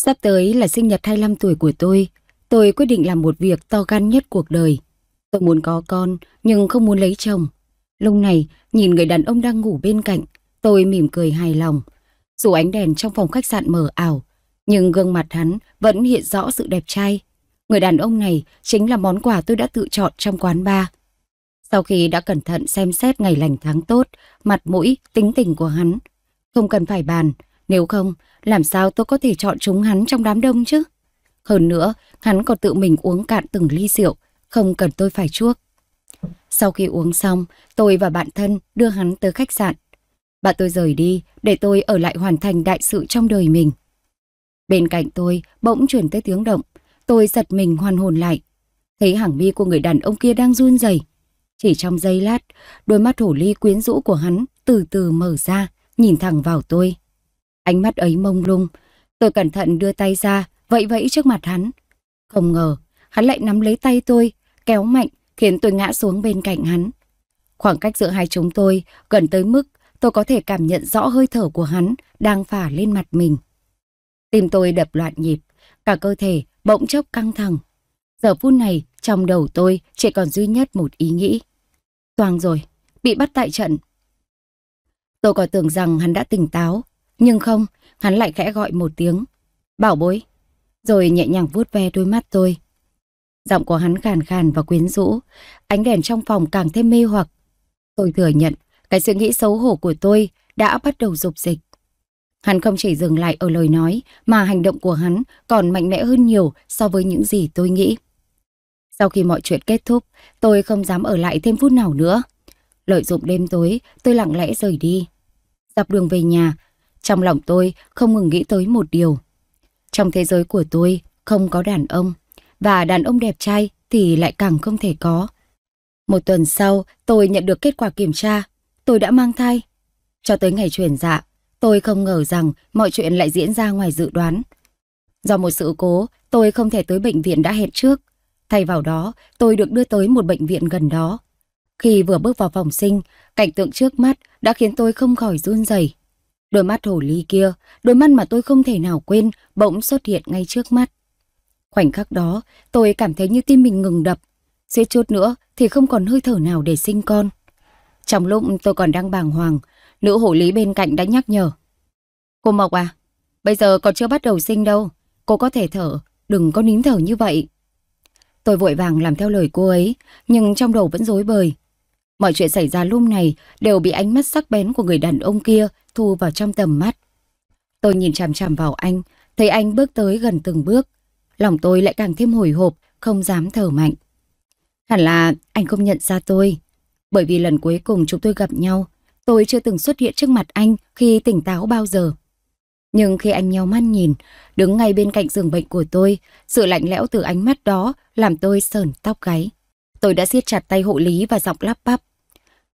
Sắp tới là sinh nhật 25 tuổi của tôi, tôi quyết định làm một việc to gan nhất cuộc đời. Tôi muốn có con, nhưng không muốn lấy chồng. Lúc này, nhìn người đàn ông đang ngủ bên cạnh, tôi mỉm cười hài lòng. Dù ánh đèn trong phòng khách sạn mờ ảo, nhưng gương mặt hắn vẫn hiện rõ sự đẹp trai. Người đàn ông này chính là món quà tôi đã tự chọn trong quán bar. Sau khi đã cẩn thận xem xét ngày lành tháng tốt, mặt mũi, tính tình của hắn, không cần phải bàn, nếu không, làm sao tôi có thể chọn chúng hắn trong đám đông chứ? Hơn nữa, hắn còn tự mình uống cạn từng ly rượu, không cần tôi phải chuốc. Sau khi uống xong, tôi và bạn thân đưa hắn tới khách sạn. Bạn tôi rời đi để tôi ở lại hoàn thành đại sự trong đời mình. Bên cạnh tôi bỗng chuyển tới tiếng động, tôi giật mình hoàn hồn lại. Thấy hàng mi của người đàn ông kia đang run rẩy. Chỉ trong giây lát, đôi mắt hổ ly quyến rũ của hắn từ từ mở ra, nhìn thẳng vào tôi. Ánh mắt ấy mông lung, tôi cẩn thận đưa tay ra, vẫy vẫy trước mặt hắn. Không ngờ, hắn lại nắm lấy tay tôi, kéo mạnh, khiến tôi ngã xuống bên cạnh hắn. Khoảng cách giữa hai chúng tôi gần tới mức tôi có thể cảm nhận rõ hơi thở của hắn đang phả lên mặt mình. Tim tôi đập loạn nhịp, cả cơ thể bỗng chốc căng thẳng. Giờ phút này, trong đầu tôi chỉ còn duy nhất một ý nghĩ. Toàn rồi, bị bắt tại trận. Tôi có tưởng rằng hắn đã tỉnh táo, nhưng không, hắn lại khẽ gọi một tiếng. Bảo bối. Rồi nhẹ nhàng vuốt ve đôi mắt tôi. Giọng của hắn khàn khàn và quyến rũ. Ánh đèn trong phòng càng thêm mê hoặc. Tôi thừa nhận, cái suy nghĩ xấu hổ của tôi đã bắt đầu dục dịch. Hắn không chỉ dừng lại ở lời nói mà hành động của hắn còn mạnh mẽ hơn nhiều so với những gì tôi nghĩ. Sau khi mọi chuyện kết thúc, tôi không dám ở lại thêm phút nào nữa. Lợi dụng đêm tối, tôi lặng lẽ rời đi. Dọc đường về nhà, trong lòng tôi không ngừng nghĩ tới một điều. Trong thế giới của tôi không có đàn ông, và đàn ông đẹp trai thì lại càng không thể có. Một tuần sau, tôi nhận được kết quả kiểm tra. Tôi đã mang thai. Cho tới ngày chuyển dạ, tôi không ngờ rằng mọi chuyện lại diễn ra ngoài dự đoán. Do một sự cố, tôi không thể tới bệnh viện đã hẹn trước. Thay vào đó, tôi được đưa tới một bệnh viện gần đó. Khi vừa bước vào phòng sinh, cảnh tượng trước mắt đã khiến tôi không khỏi run rẩy. Đôi mắt hồ ly kia, đôi mắt mà tôi không thể nào quên, bỗng xuất hiện ngay trước mắt. Khoảnh khắc đó, tôi cảm thấy như tim mình ngừng đập. Xế chút nữa thì không còn hơi thở nào để sinh con. Trong lúc tôi còn đang bàng hoàng, nữ hộ lý bên cạnh đã nhắc nhở. Cô Mộc à, bây giờ còn chưa bắt đầu sinh đâu. Cô có thể thở, đừng có nín thở như vậy. Tôi vội vàng làm theo lời cô ấy, nhưng trong đầu vẫn rối bời. Mọi chuyện xảy ra lúc này đều bị ánh mắt sắc bén của người đàn ông kia thu vào trong tầm mắt. Tôi nhìn chằm chằm vào anh, thấy anh bước tới gần từng bước. Lòng tôi lại càng thêm hồi hộp, không dám thở mạnh. Hẳn là anh không nhận ra tôi. Bởi vì lần cuối cùng chúng tôi gặp nhau, tôi chưa từng xuất hiện trước mặt anh khi tỉnh táo bao giờ. Nhưng khi anh nhau mắt nhìn, đứng ngay bên cạnh giường bệnh của tôi, sự lạnh lẽo từ ánh mắt đó làm tôi sờn tóc gáy. Tôi đã siết chặt tay hộ lý và giọng lắp bắp.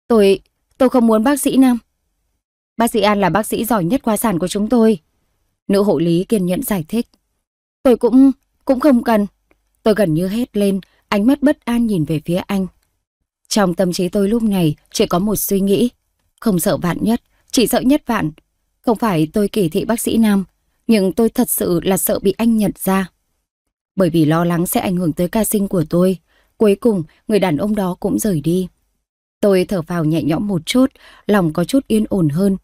Tôi, tôi không muốn bác sĩ Nam. Bác sĩ An là bác sĩ giỏi nhất khoa sản của chúng tôi. Nữ hộ lý kiên nhẫn giải thích. Tôi cũng, cũng không cần. Tôi gần như hét lên, ánh mắt bất an nhìn về phía anh. Trong tâm trí tôi lúc này chỉ có một suy nghĩ. Không sợ vạn nhất, chỉ sợ nhất vạn. Không phải tôi kỳ thị bác sĩ Nam, nhưng tôi thật sự là sợ bị anh nhận ra. Bởi vì lo lắng sẽ ảnh hưởng tới ca sinh của tôi. Cuối cùng, người đàn ông đó cũng rời đi. Tôi thở vào nhẹ nhõm một chút, lòng có chút yên ổn hơn.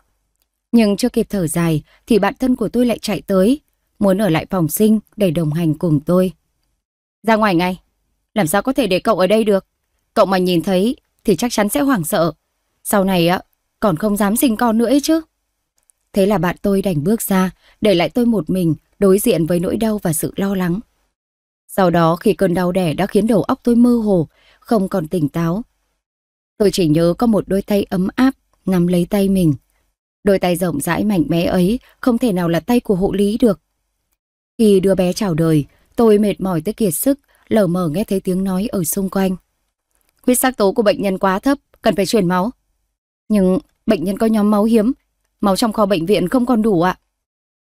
Nhưng chưa kịp thở dài thì bạn thân của tôi lại chạy tới, muốn ở lại phòng sinh để đồng hành cùng tôi. Ra ngoài ngay, làm sao có thể để cậu ở đây được? Cậu mà nhìn thấy thì chắc chắn sẽ hoảng sợ. Sau này á, còn không dám sinh con nữa ấy chứ. Thế là bạn tôi đành bước ra, để lại tôi một mình đối diện với nỗi đau và sự lo lắng. Sau đó khi cơn đau đẻ đã khiến đầu óc tôi mơ hồ, không còn tỉnh táo, Tôi chỉ nhớ có một đôi tay ấm áp nắm lấy tay mình. Đôi tay rộng rãi mạnh mẽ ấy không thể nào là tay của hộ lý được. Khi đưa bé chào đời, tôi mệt mỏi tới kiệt sức, lờ mờ nghe thấy tiếng nói ở xung quanh. Huyết sắc tố của bệnh nhân quá thấp, cần phải chuyển máu. Nhưng bệnh nhân có nhóm máu hiếm, máu trong kho bệnh viện không còn đủ ạ.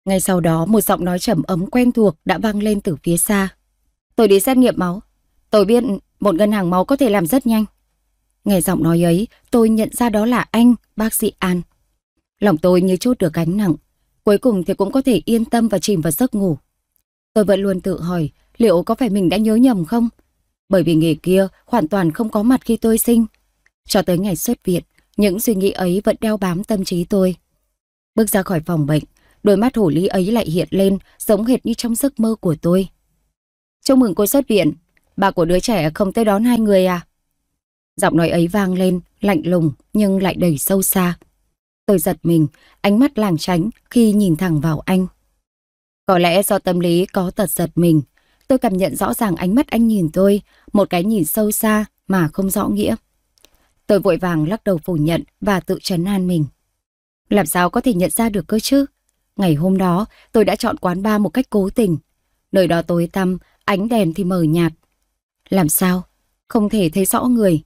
Ngay sau đó một giọng nói trầm ấm quen thuộc đã vang lên từ phía xa. Tôi đi xét nghiệm máu. Tôi biết một ngân hàng máu có thể làm rất nhanh. Nghe giọng nói ấy, tôi nhận ra đó là anh, bác sĩ An. Lòng tôi như chốt được gánh nặng. Cuối cùng thì cũng có thể yên tâm và chìm vào giấc ngủ. Tôi vẫn luôn tự hỏi liệu có phải mình đã nhớ nhầm không? Bởi vì nghề kia hoàn toàn không có mặt khi tôi sinh. Cho tới ngày xuất viện, những suy nghĩ ấy vẫn đeo bám tâm trí tôi. Bước ra khỏi phòng bệnh, đôi mắt hổ lý ấy lại hiện lên, giống hệt như trong giấc mơ của tôi. Chúc mừng cô xuất viện, bà của đứa trẻ không tới đón hai người à? Giọng nói ấy vang lên, lạnh lùng nhưng lại đầy sâu xa. Tôi giật mình, ánh mắt lảng tránh khi nhìn thẳng vào anh. Có lẽ do tâm lý có tật giật mình, tôi cảm nhận rõ ràng ánh mắt anh nhìn tôi, một cái nhìn sâu xa mà không rõ nghĩa. Tôi vội vàng lắc đầu phủ nhận và tự trấn an mình. Làm sao có thể nhận ra được cơ chứ? Ngày hôm đó, tôi đã chọn quán bar một cách cố tình. Nơi đó tối tăm, ánh đèn thì mờ nhạt. Làm sao? Không thể thấy rõ người,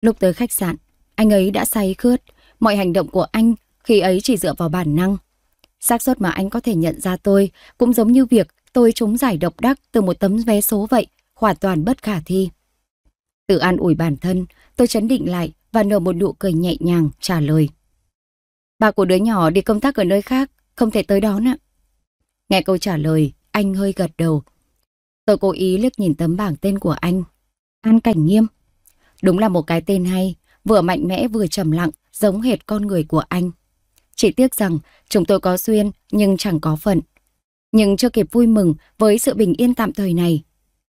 Lúc tới khách sạn, anh ấy đã say khướt, mọi hành động của anh khi ấy chỉ dựa vào bản năng. xác suất mà anh có thể nhận ra tôi cũng giống như việc tôi trúng giải độc đắc từ một tấm vé số vậy, hoàn toàn bất khả thi. Tự an ủi bản thân, tôi chấn định lại và nở một nụ cười nhẹ nhàng trả lời. Bà của đứa nhỏ đi công tác ở nơi khác, không thể tới đón ạ. Nghe câu trả lời, anh hơi gật đầu. Tôi cố ý liếc nhìn tấm bảng tên của anh. An Cảnh Nghiêm, Đúng là một cái tên hay, vừa mạnh mẽ vừa trầm lặng, giống hệt con người của anh. Chỉ tiếc rằng chúng tôi có duyên nhưng chẳng có phận. Nhưng chưa kịp vui mừng với sự bình yên tạm thời này.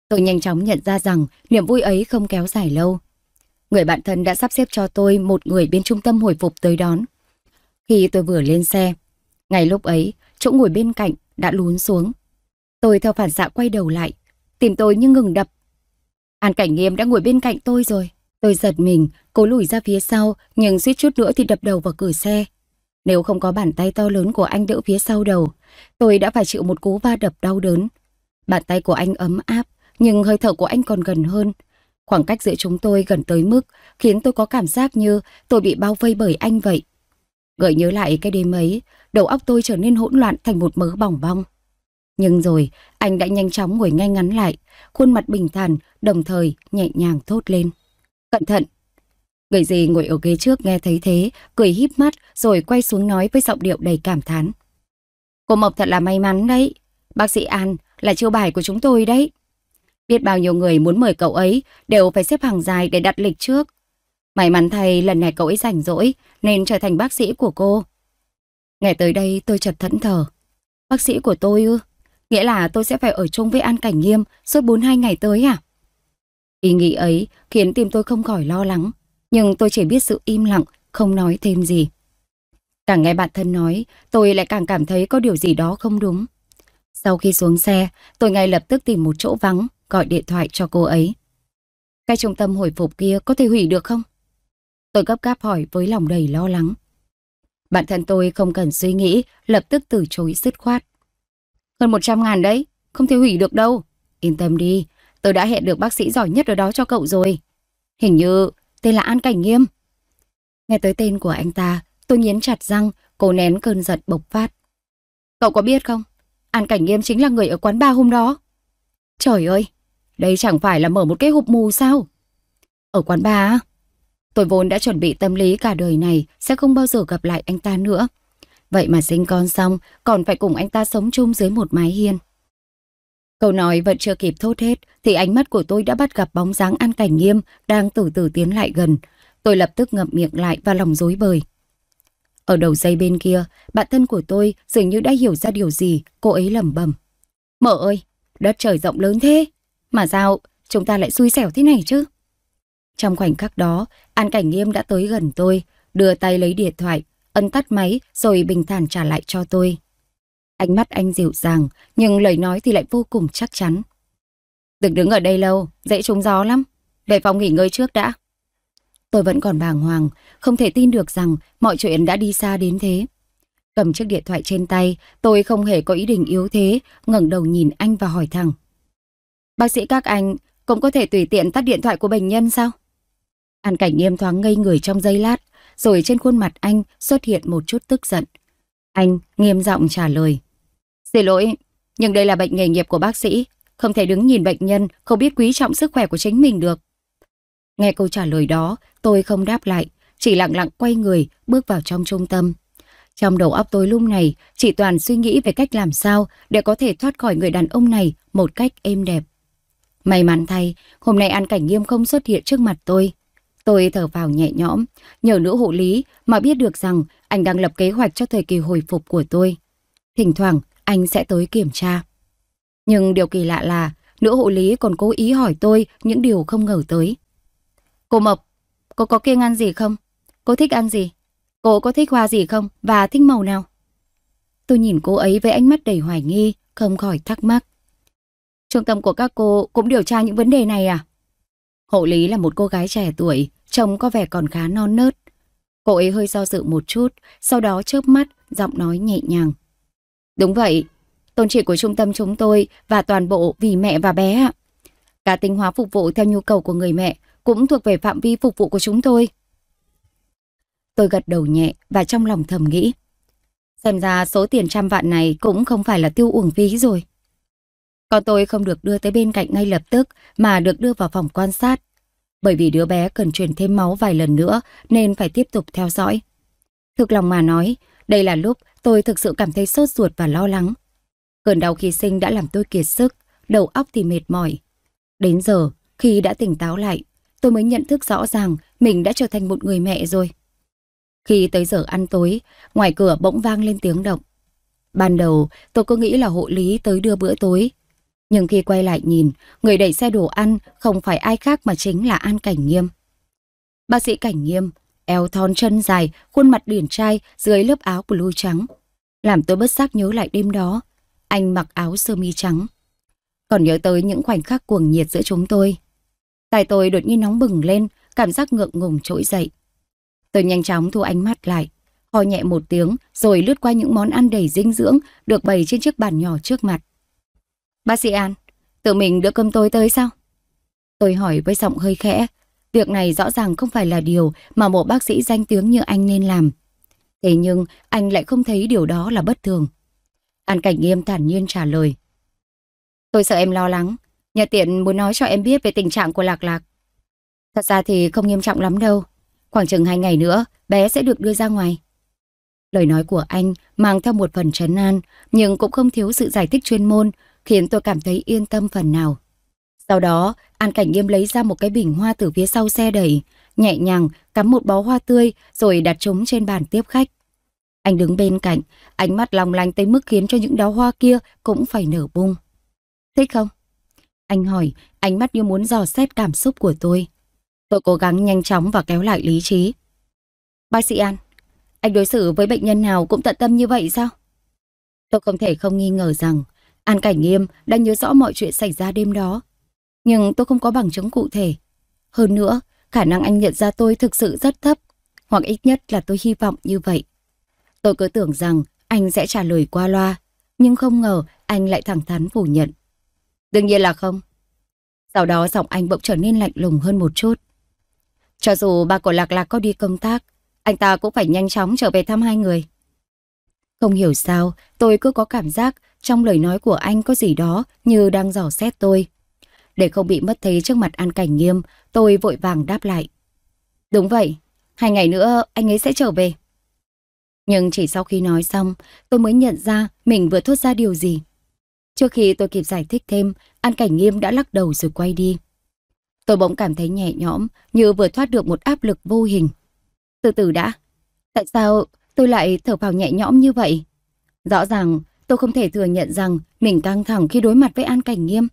Tôi nhanh chóng nhận ra rằng niềm vui ấy không kéo dài lâu. Người bạn thân đã sắp xếp cho tôi một người bên trung tâm hồi phục tới đón. Khi tôi vừa lên xe, ngay lúc ấy, chỗ ngồi bên cạnh đã lún xuống. Tôi theo phản xạ quay đầu lại, tìm tôi như ngừng đập. An Cảnh Nghiêm đã ngồi bên cạnh tôi rồi. Tôi giật mình, cố lùi ra phía sau, nhưng suýt chút nữa thì đập đầu vào cửa xe. Nếu không có bàn tay to lớn của anh đỡ phía sau đầu, tôi đã phải chịu một cú va đập đau đớn. Bàn tay của anh ấm áp, nhưng hơi thở của anh còn gần hơn. Khoảng cách giữa chúng tôi gần tới mức khiến tôi có cảm giác như tôi bị bao vây bởi anh vậy. Gợi nhớ lại cái đêm ấy, đầu óc tôi trở nên hỗn loạn thành một mớ bỏng bong. Nhưng rồi, anh đã nhanh chóng ngồi ngay ngắn lại, khuôn mặt bình thản, đồng thời nhẹ nhàng thốt lên. Cẩn thận. Người gì ngồi ở ghế trước nghe thấy thế, cười híp mắt rồi quay xuống nói với giọng điệu đầy cảm thán. Cô Mộc thật là may mắn đấy. Bác sĩ An là chiêu bài của chúng tôi đấy. Biết bao nhiêu người muốn mời cậu ấy đều phải xếp hàng dài để đặt lịch trước. May mắn thay lần này cậu ấy rảnh rỗi nên trở thành bác sĩ của cô. ngày tới đây tôi chật thẫn thờ. Bác sĩ của tôi ư? Nghĩa là tôi sẽ phải ở chung với An Cảnh Nghiêm suốt 42 ngày tới à? Ý nghĩ ấy khiến tim tôi không khỏi lo lắng, nhưng tôi chỉ biết sự im lặng, không nói thêm gì. Càng nghe bạn thân nói, tôi lại càng cảm thấy có điều gì đó không đúng. Sau khi xuống xe, tôi ngay lập tức tìm một chỗ vắng, gọi điện thoại cho cô ấy. Cái trung tâm hồi phục kia có thể hủy được không? Tôi gấp gáp hỏi với lòng đầy lo lắng. Bản thân tôi không cần suy nghĩ, lập tức từ chối dứt khoát. Hơn 100 ngàn đấy, không thể hủy được đâu. Yên tâm đi, Tôi đã hẹn được bác sĩ giỏi nhất ở đó cho cậu rồi. Hình như tên là An Cảnh Nghiêm. Nghe tới tên của anh ta, tôi nghiến chặt răng, cố nén cơn giận bộc phát. Cậu có biết không? An Cảnh Nghiêm chính là người ở quán bar hôm đó. Trời ơi, đây chẳng phải là mở một cái hộp mù sao? Ở quán bar á? Tôi vốn đã chuẩn bị tâm lý cả đời này sẽ không bao giờ gặp lại anh ta nữa. Vậy mà sinh con xong, còn phải cùng anh ta sống chung dưới một mái hiên. Câu nói vẫn chưa kịp thốt hết thì ánh mắt của tôi đã bắt gặp bóng dáng An Cảnh Nghiêm đang từ từ tiến lại gần. Tôi lập tức ngậm miệng lại và lòng rối bời. Ở đầu dây bên kia, bạn thân của tôi dường như đã hiểu ra điều gì, cô ấy lẩm bẩm. Mợ ơi, đất trời rộng lớn thế, mà sao chúng ta lại xui xẻo thế này chứ? Trong khoảnh khắc đó, An Cảnh Nghiêm đã tới gần tôi, đưa tay lấy điện thoại, ấn tắt máy rồi bình thản trả lại cho tôi. Ánh mắt anh dịu dàng, nhưng lời nói thì lại vô cùng chắc chắn. Đừng đứng ở đây lâu, dễ trúng gió lắm. Về phòng nghỉ ngơi trước đã. Tôi vẫn còn bàng hoàng, không thể tin được rằng mọi chuyện đã đi xa đến thế. Cầm chiếc điện thoại trên tay, tôi không hề có ý định yếu thế, ngẩng đầu nhìn anh và hỏi thẳng. Bác sĩ các anh cũng có thể tùy tiện tắt điện thoại của bệnh nhân sao? An cảnh nghiêm thoáng ngây người trong giây lát, rồi trên khuôn mặt anh xuất hiện một chút tức giận. Anh nghiêm giọng trả lời. Xin lỗi, nhưng đây là bệnh nghề nghiệp của bác sĩ. Không thể đứng nhìn bệnh nhân, không biết quý trọng sức khỏe của chính mình được. Nghe câu trả lời đó, tôi không đáp lại, chỉ lặng lặng quay người, bước vào trong trung tâm. Trong đầu óc tôi lúc này, chỉ toàn suy nghĩ về cách làm sao để có thể thoát khỏi người đàn ông này một cách êm đẹp. May mắn thay, hôm nay An Cảnh Nghiêm không xuất hiện trước mặt tôi. Tôi thở vào nhẹ nhõm, nhờ nữ hộ lý mà biết được rằng anh đang lập kế hoạch cho thời kỳ hồi phục của tôi. Thỉnh thoảng, anh sẽ tới kiểm tra. Nhưng điều kỳ lạ là nữ hộ lý còn cố ý hỏi tôi những điều không ngờ tới. Cô Mộc, cô có kiêng ăn gì không? Cô thích ăn gì? Cô có thích hoa gì không? Và thích màu nào? Tôi nhìn cô ấy với ánh mắt đầy hoài nghi, không khỏi thắc mắc. Trung tâm của các cô cũng điều tra những vấn đề này à? Hộ lý là một cô gái trẻ tuổi, trông có vẻ còn khá non nớt. Cô ấy hơi do dự một chút, sau đó chớp mắt, giọng nói nhẹ nhàng. Đúng vậy, tôn trị của trung tâm chúng tôi và toàn bộ vì mẹ và bé ạ. Cả tinh hóa phục vụ theo nhu cầu của người mẹ cũng thuộc về phạm vi phục vụ của chúng tôi. Tôi gật đầu nhẹ và trong lòng thầm nghĩ. Xem ra số tiền trăm vạn này cũng không phải là tiêu uổng phí rồi. Con tôi không được đưa tới bên cạnh ngay lập tức mà được đưa vào phòng quan sát. Bởi vì đứa bé cần truyền thêm máu vài lần nữa nên phải tiếp tục theo dõi. Thực lòng mà nói, đây là lúc Tôi thực sự cảm thấy sốt ruột và lo lắng. Cơn đau khi sinh đã làm tôi kiệt sức, đầu óc thì mệt mỏi. Đến giờ, khi đã tỉnh táo lại, tôi mới nhận thức rõ ràng mình đã trở thành một người mẹ rồi. Khi tới giờ ăn tối, ngoài cửa bỗng vang lên tiếng động. Ban đầu, tôi cứ nghĩ là hộ lý tới đưa bữa tối. Nhưng khi quay lại nhìn, người đẩy xe đồ ăn không phải ai khác mà chính là An Cảnh Nghiêm. Bác sĩ Cảnh Nghiêm eo thon chân dài, khuôn mặt điển trai dưới lớp áo blue trắng. Làm tôi bất giác nhớ lại đêm đó, anh mặc áo sơ mi trắng. Còn nhớ tới những khoảnh khắc cuồng nhiệt giữa chúng tôi. Tài tôi đột nhiên nóng bừng lên, cảm giác ngượng ngùng trỗi dậy. Tôi nhanh chóng thu ánh mắt lại, ho nhẹ một tiếng rồi lướt qua những món ăn đầy dinh dưỡng được bày trên chiếc bàn nhỏ trước mặt. Bác sĩ An, tự mình đưa cơm tôi tới sao? Tôi hỏi với giọng hơi khẽ, Việc này rõ ràng không phải là điều mà một bác sĩ danh tiếng như anh nên làm. Thế nhưng anh lại không thấy điều đó là bất thường. An Cảnh Nghiêm thản nhiên trả lời. Tôi sợ em lo lắng, nhà tiện muốn nói cho em biết về tình trạng của Lạc Lạc. Thật ra thì không nghiêm trọng lắm đâu. Khoảng chừng hai ngày nữa, bé sẽ được đưa ra ngoài. Lời nói của anh mang theo một phần trấn an, nhưng cũng không thiếu sự giải thích chuyên môn, khiến tôi cảm thấy yên tâm phần nào. Sau đó, An Cảnh Nghiêm lấy ra một cái bình hoa từ phía sau xe đẩy, nhẹ nhàng cắm một bó hoa tươi rồi đặt chúng trên bàn tiếp khách. Anh đứng bên cạnh, ánh mắt long lanh tới mức khiến cho những đóa hoa kia cũng phải nở bung. Thích không? Anh hỏi, ánh mắt như muốn dò xét cảm xúc của tôi. Tôi cố gắng nhanh chóng và kéo lại lý trí. Bác sĩ An, anh đối xử với bệnh nhân nào cũng tận tâm như vậy sao? Tôi không thể không nghi ngờ rằng An Cảnh Nghiêm đã nhớ rõ mọi chuyện xảy ra đêm đó nhưng tôi không có bằng chứng cụ thể. Hơn nữa, khả năng anh nhận ra tôi thực sự rất thấp, hoặc ít nhất là tôi hy vọng như vậy. Tôi cứ tưởng rằng anh sẽ trả lời qua loa, nhưng không ngờ anh lại thẳng thắn phủ nhận. Đương nhiên là không. Sau đó giọng anh bỗng trở nên lạnh lùng hơn một chút. Cho dù bà của Lạc Lạc có đi công tác, anh ta cũng phải nhanh chóng trở về thăm hai người. Không hiểu sao, tôi cứ có cảm giác trong lời nói của anh có gì đó như đang dò xét tôi. Để không bị mất thế trước mặt An Cảnh Nghiêm, tôi vội vàng đáp lại. Đúng vậy, hai ngày nữa anh ấy sẽ trở về. Nhưng chỉ sau khi nói xong, tôi mới nhận ra mình vừa thốt ra điều gì. Trước khi tôi kịp giải thích thêm, An Cảnh Nghiêm đã lắc đầu rồi quay đi. Tôi bỗng cảm thấy nhẹ nhõm, như vừa thoát được một áp lực vô hình. Từ từ đã, tại sao tôi lại thở phào nhẹ nhõm như vậy? Rõ ràng, tôi không thể thừa nhận rằng mình căng thẳng khi đối mặt với An Cảnh Nghiêm.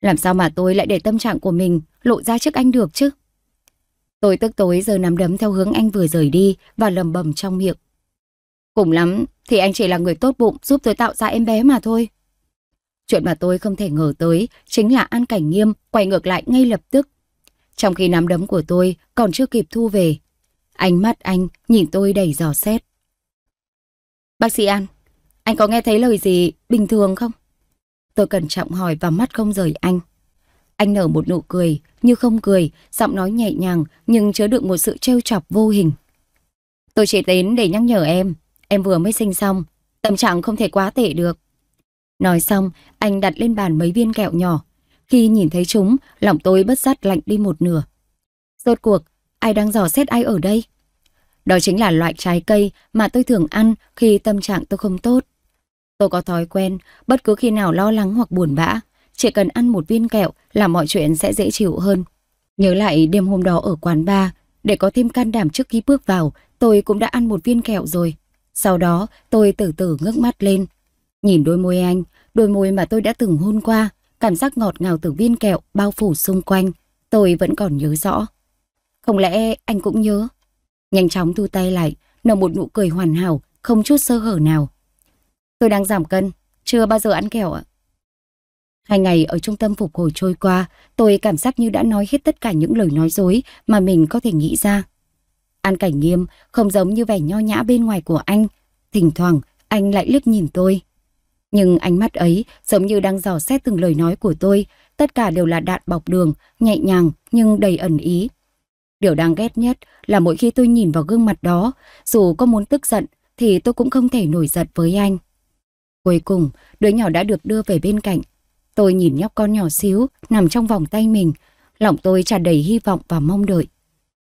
Làm sao mà tôi lại để tâm trạng của mình lộ ra trước anh được chứ? Tôi tức tối giờ nắm đấm theo hướng anh vừa rời đi và lầm bầm trong miệng. Cũng lắm thì anh chỉ là người tốt bụng giúp tôi tạo ra em bé mà thôi. Chuyện mà tôi không thể ngờ tới chính là An Cảnh Nghiêm quay ngược lại ngay lập tức. Trong khi nắm đấm của tôi còn chưa kịp thu về, ánh mắt anh nhìn tôi đầy dò xét. Bác sĩ An, anh có nghe thấy lời gì bình thường không? Tôi cẩn trọng hỏi và mắt không rời anh. Anh nở một nụ cười, như không cười, giọng nói nhẹ nhàng nhưng chứa đựng một sự trêu chọc vô hình. Tôi chỉ đến để nhắc nhở em, em vừa mới sinh xong, tâm trạng không thể quá tệ được. Nói xong, anh đặt lên bàn mấy viên kẹo nhỏ. Khi nhìn thấy chúng, lòng tôi bất giác lạnh đi một nửa. Rốt cuộc, ai đang dò xét ai ở đây? Đó chính là loại trái cây mà tôi thường ăn khi tâm trạng tôi không tốt. Tôi có thói quen, bất cứ khi nào lo lắng hoặc buồn bã, chỉ cần ăn một viên kẹo là mọi chuyện sẽ dễ chịu hơn. Nhớ lại đêm hôm đó ở quán bar, để có thêm can đảm trước khi bước vào, tôi cũng đã ăn một viên kẹo rồi. Sau đó, tôi từ từ ngước mắt lên. Nhìn đôi môi anh, đôi môi mà tôi đã từng hôn qua, cảm giác ngọt ngào từ viên kẹo bao phủ xung quanh, tôi vẫn còn nhớ rõ. Không lẽ anh cũng nhớ? Nhanh chóng thu tay lại, nở một nụ cười hoàn hảo, không chút sơ hở nào. Tôi đang giảm cân, chưa bao giờ ăn kẹo ạ. Hai ngày ở trung tâm phục hồi trôi qua, tôi cảm giác như đã nói hết tất cả những lời nói dối mà mình có thể nghĩ ra. An Cảnh Nghiêm không giống như vẻ nho nhã bên ngoài của anh. Thỉnh thoảng, anh lại liếc nhìn tôi. Nhưng ánh mắt ấy giống như đang dò xét từng lời nói của tôi, tất cả đều là đạn bọc đường, nhẹ nhàng nhưng đầy ẩn ý. Điều đáng ghét nhất là mỗi khi tôi nhìn vào gương mặt đó, dù có muốn tức giận thì tôi cũng không thể nổi giận với anh. Cuối cùng, đứa nhỏ đã được đưa về bên cạnh. Tôi nhìn nhóc con nhỏ xíu nằm trong vòng tay mình, lòng tôi tràn đầy hy vọng và mong đợi.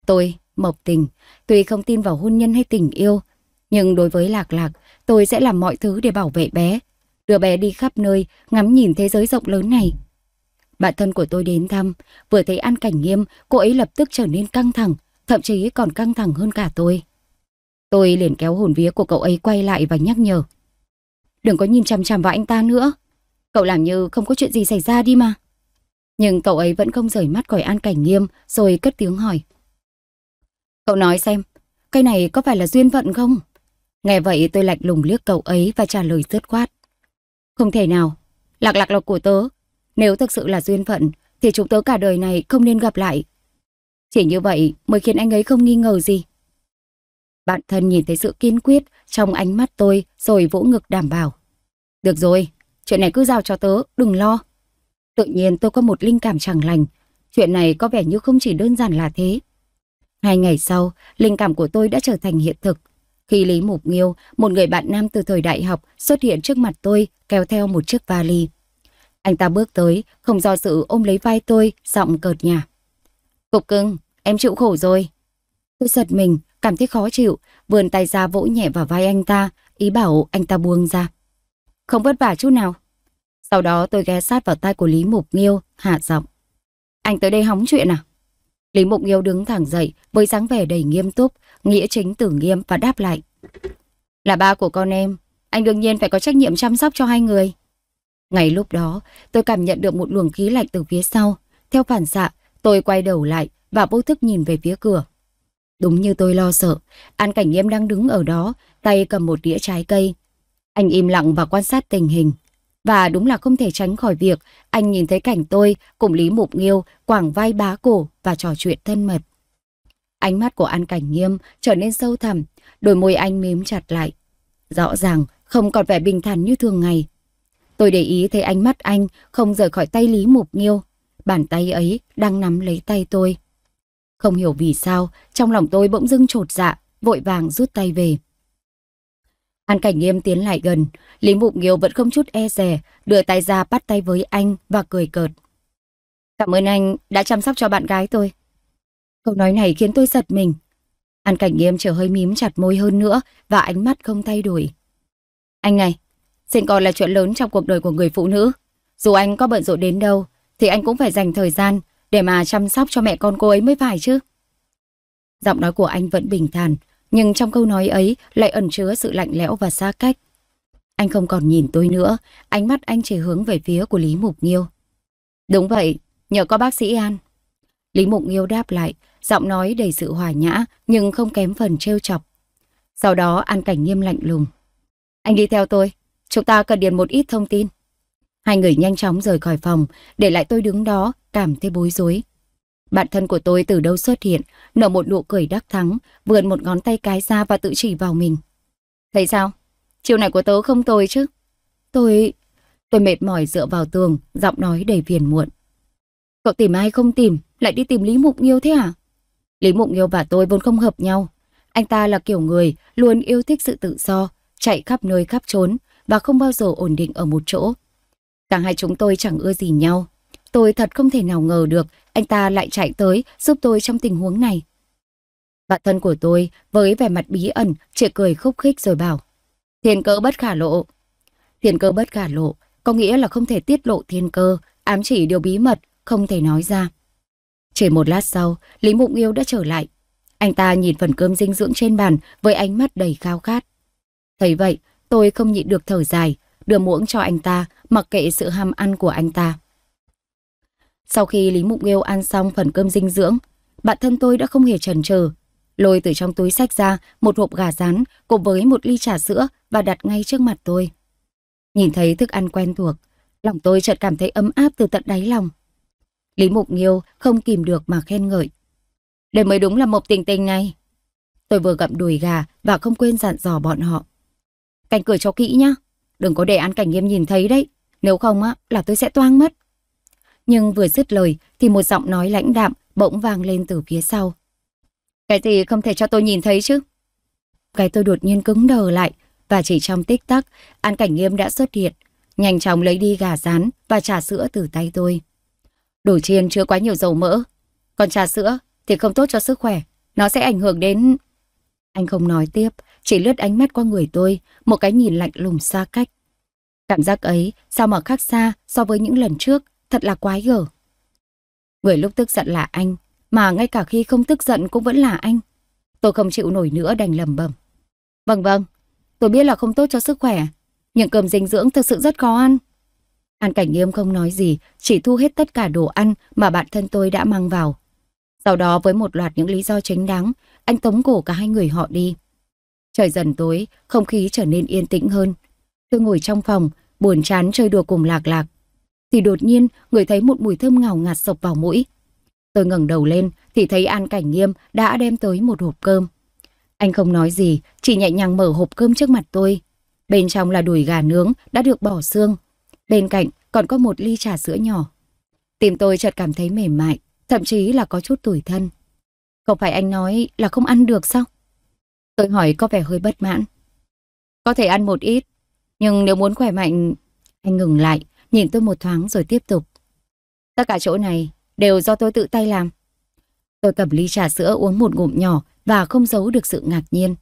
Tôi, mộc tình, tuy không tin vào hôn nhân hay tình yêu, nhưng đối với Lạc Lạc, tôi sẽ làm mọi thứ để bảo vệ bé, đưa bé đi khắp nơi, ngắm nhìn thế giới rộng lớn này. Bạn thân của tôi đến thăm, vừa thấy An Cảnh Nghiêm, cô ấy lập tức trở nên căng thẳng, thậm chí còn căng thẳng hơn cả tôi. Tôi liền kéo hồn vía của cậu ấy quay lại và nhắc nhở đừng có nhìn chằm chằm vào anh ta nữa. Cậu làm như không có chuyện gì xảy ra đi mà. Nhưng cậu ấy vẫn không rời mắt khỏi An Cảnh Nghiêm rồi cất tiếng hỏi. Cậu nói xem, cái này có phải là duyên vận không? Nghe vậy tôi lạnh lùng liếc cậu ấy và trả lời dứt khoát. Không thể nào, lạc lạc lộc của tớ. Nếu thực sự là duyên phận thì chúng tớ cả đời này không nên gặp lại. Chỉ như vậy mới khiến anh ấy không nghi ngờ gì. Bạn thân nhìn thấy sự kiên quyết trong ánh mắt tôi rồi vỗ ngực đảm bảo. Được rồi, chuyện này cứ giao cho tớ, đừng lo. Tự nhiên tôi có một linh cảm chẳng lành. Chuyện này có vẻ như không chỉ đơn giản là thế. Hai ngày sau, linh cảm của tôi đã trở thành hiện thực. Khi Lý Mục Nghiêu, một người bạn nam từ thời đại học, xuất hiện trước mặt tôi, kéo theo một chiếc vali. Anh ta bước tới, không do sự ôm lấy vai tôi, giọng cợt nhả. Cục cưng, em chịu khổ rồi. Tôi giật mình, cảm thấy khó chịu, vườn tay ra vỗ nhẹ vào vai anh ta, ý bảo anh ta buông ra. Không vất vả chút nào. Sau đó tôi ghé sát vào tai của Lý Mục Nghiêu, hạ giọng. Anh tới đây hóng chuyện à? Lý Mục Nghiêu đứng thẳng dậy với dáng vẻ đầy nghiêm túc, nghĩa chính tử nghiêm và đáp lại. Là ba của con em, anh đương nhiên phải có trách nhiệm chăm sóc cho hai người. Ngay lúc đó, tôi cảm nhận được một luồng khí lạnh từ phía sau. Theo phản xạ, tôi quay đầu lại và vô thức nhìn về phía cửa. Đúng như tôi lo sợ, An Cảnh Nghiêm đang đứng ở đó, tay cầm một đĩa trái cây. Anh im lặng và quan sát tình hình. Và đúng là không thể tránh khỏi việc anh nhìn thấy cảnh tôi cùng Lý Mục Nghiêu quảng vai bá cổ và trò chuyện thân mật. Ánh mắt của An Cảnh Nghiêm trở nên sâu thẳm, đôi môi anh mím chặt lại. Rõ ràng không còn vẻ bình thản như thường ngày. Tôi để ý thấy ánh mắt anh không rời khỏi tay Lý Mục Nghiêu. Bàn tay ấy đang nắm lấy tay tôi. Không hiểu vì sao, trong lòng tôi bỗng dưng trột dạ, vội vàng rút tay về. An Cảnh Nghiêm tiến lại gần, Lý Mục Nghiêu vẫn không chút e dè, đưa tay ra bắt tay với anh và cười cợt. Cảm ơn anh đã chăm sóc cho bạn gái tôi. Câu nói này khiến tôi giật mình. An Cảnh Nghiêm trở hơi mím chặt môi hơn nữa và ánh mắt không thay đổi. Anh này, sinh con là chuyện lớn trong cuộc đời của người phụ nữ. Dù anh có bận rộn đến đâu, thì anh cũng phải dành thời gian để mà chăm sóc cho mẹ con cô ấy mới phải chứ. Giọng nói của anh vẫn bình thản, nhưng trong câu nói ấy lại ẩn chứa sự lạnh lẽo và xa cách. Anh không còn nhìn tôi nữa, ánh mắt anh chỉ hướng về phía của Lý Mục Nghiêu. Đúng vậy, nhờ có bác sĩ An. Lý Mục Nghiêu đáp lại, giọng nói đầy sự hòa nhã nhưng không kém phần trêu chọc. Sau đó An Cảnh Nghiêm lạnh lùng. Anh đi theo tôi, chúng ta cần điền một ít thông tin. Hai người nhanh chóng rời khỏi phòng, để lại tôi đứng đó cảm thấy bối rối. Bạn thân của tôi từ đâu xuất hiện, nở một nụ cười đắc thắng, vườn một ngón tay cái ra và tự chỉ vào mình. Thấy sao? Chiều này của tớ không tôi chứ? Tôi... Tôi mệt mỏi dựa vào tường, giọng nói đầy phiền muộn. Cậu tìm ai không tìm, lại đi tìm Lý Mục Nghiêu thế à? Lý Mục Nghiêu và tôi vốn không hợp nhau. Anh ta là kiểu người luôn yêu thích sự tự do, chạy khắp nơi khắp trốn và không bao giờ ổn định ở một chỗ. Cả hai chúng tôi chẳng ưa gì nhau, Tôi thật không thể nào ngờ được anh ta lại chạy tới giúp tôi trong tình huống này. Bạn thân của tôi với vẻ mặt bí ẩn chỉ cười khúc khích rồi bảo Thiên cơ bất khả lộ. Thiên cơ bất khả lộ có nghĩa là không thể tiết lộ thiên cơ, ám chỉ điều bí mật, không thể nói ra. Chỉ một lát sau, Lý Mụng Yêu đã trở lại. Anh ta nhìn phần cơm dinh dưỡng trên bàn với ánh mắt đầy khao khát. Thấy vậy, tôi không nhịn được thở dài, đưa muỗng cho anh ta, mặc kệ sự ham ăn của anh ta. Sau khi Lý Mục Nghiêu ăn xong phần cơm dinh dưỡng, bạn thân tôi đã không hề chần chừ, lôi từ trong túi sách ra một hộp gà rán cùng với một ly trà sữa và đặt ngay trước mặt tôi. Nhìn thấy thức ăn quen thuộc, lòng tôi chợt cảm thấy ấm áp từ tận đáy lòng. Lý Mục Nghiêu không kìm được mà khen ngợi. Đây mới đúng là một tình tình này. Tôi vừa gặm đùi gà và không quên dặn dò bọn họ. Canh cửa cho kỹ nhá, đừng có để ăn cảnh nghiêm nhìn thấy đấy, nếu không á là tôi sẽ toang mất nhưng vừa dứt lời thì một giọng nói lãnh đạm bỗng vang lên từ phía sau. Cái gì không thể cho tôi nhìn thấy chứ? Cái tôi đột nhiên cứng đờ lại và chỉ trong tích tắc, An Cảnh Nghiêm đã xuất hiện, nhanh chóng lấy đi gà rán và trà sữa từ tay tôi. Đồ chiên chứa quá nhiều dầu mỡ, còn trà sữa thì không tốt cho sức khỏe, nó sẽ ảnh hưởng đến... Anh không nói tiếp, chỉ lướt ánh mắt qua người tôi, một cái nhìn lạnh lùng xa cách. Cảm giác ấy sao mà khác xa so với những lần trước thật là quái gở. Người lúc tức giận là anh, mà ngay cả khi không tức giận cũng vẫn là anh. Tôi không chịu nổi nữa đành lầm bầm. Vâng vâng, tôi biết là không tốt cho sức khỏe, nhưng cơm dinh dưỡng thực sự rất khó ăn. An Cảnh Nghiêm không nói gì, chỉ thu hết tất cả đồ ăn mà bạn thân tôi đã mang vào. Sau đó với một loạt những lý do chính đáng, anh tống cổ cả hai người họ đi. Trời dần tối, không khí trở nên yên tĩnh hơn. Tôi ngồi trong phòng, buồn chán chơi đùa cùng lạc lạc thì đột nhiên người thấy một mùi thơm ngào ngạt sộc vào mũi. Tôi ngẩng đầu lên thì thấy An Cảnh Nghiêm đã đem tới một hộp cơm. Anh không nói gì, chỉ nhẹ nhàng mở hộp cơm trước mặt tôi. Bên trong là đùi gà nướng đã được bỏ xương. Bên cạnh còn có một ly trà sữa nhỏ. Tim tôi chợt cảm thấy mềm mại, thậm chí là có chút tủi thân. Không phải anh nói là không ăn được sao? Tôi hỏi có vẻ hơi bất mãn. Có thể ăn một ít, nhưng nếu muốn khỏe mạnh... Anh ngừng lại, nhìn tôi một thoáng rồi tiếp tục. Tất cả chỗ này đều do tôi tự tay làm. Tôi cầm ly trà sữa uống một ngụm nhỏ và không giấu được sự ngạc nhiên.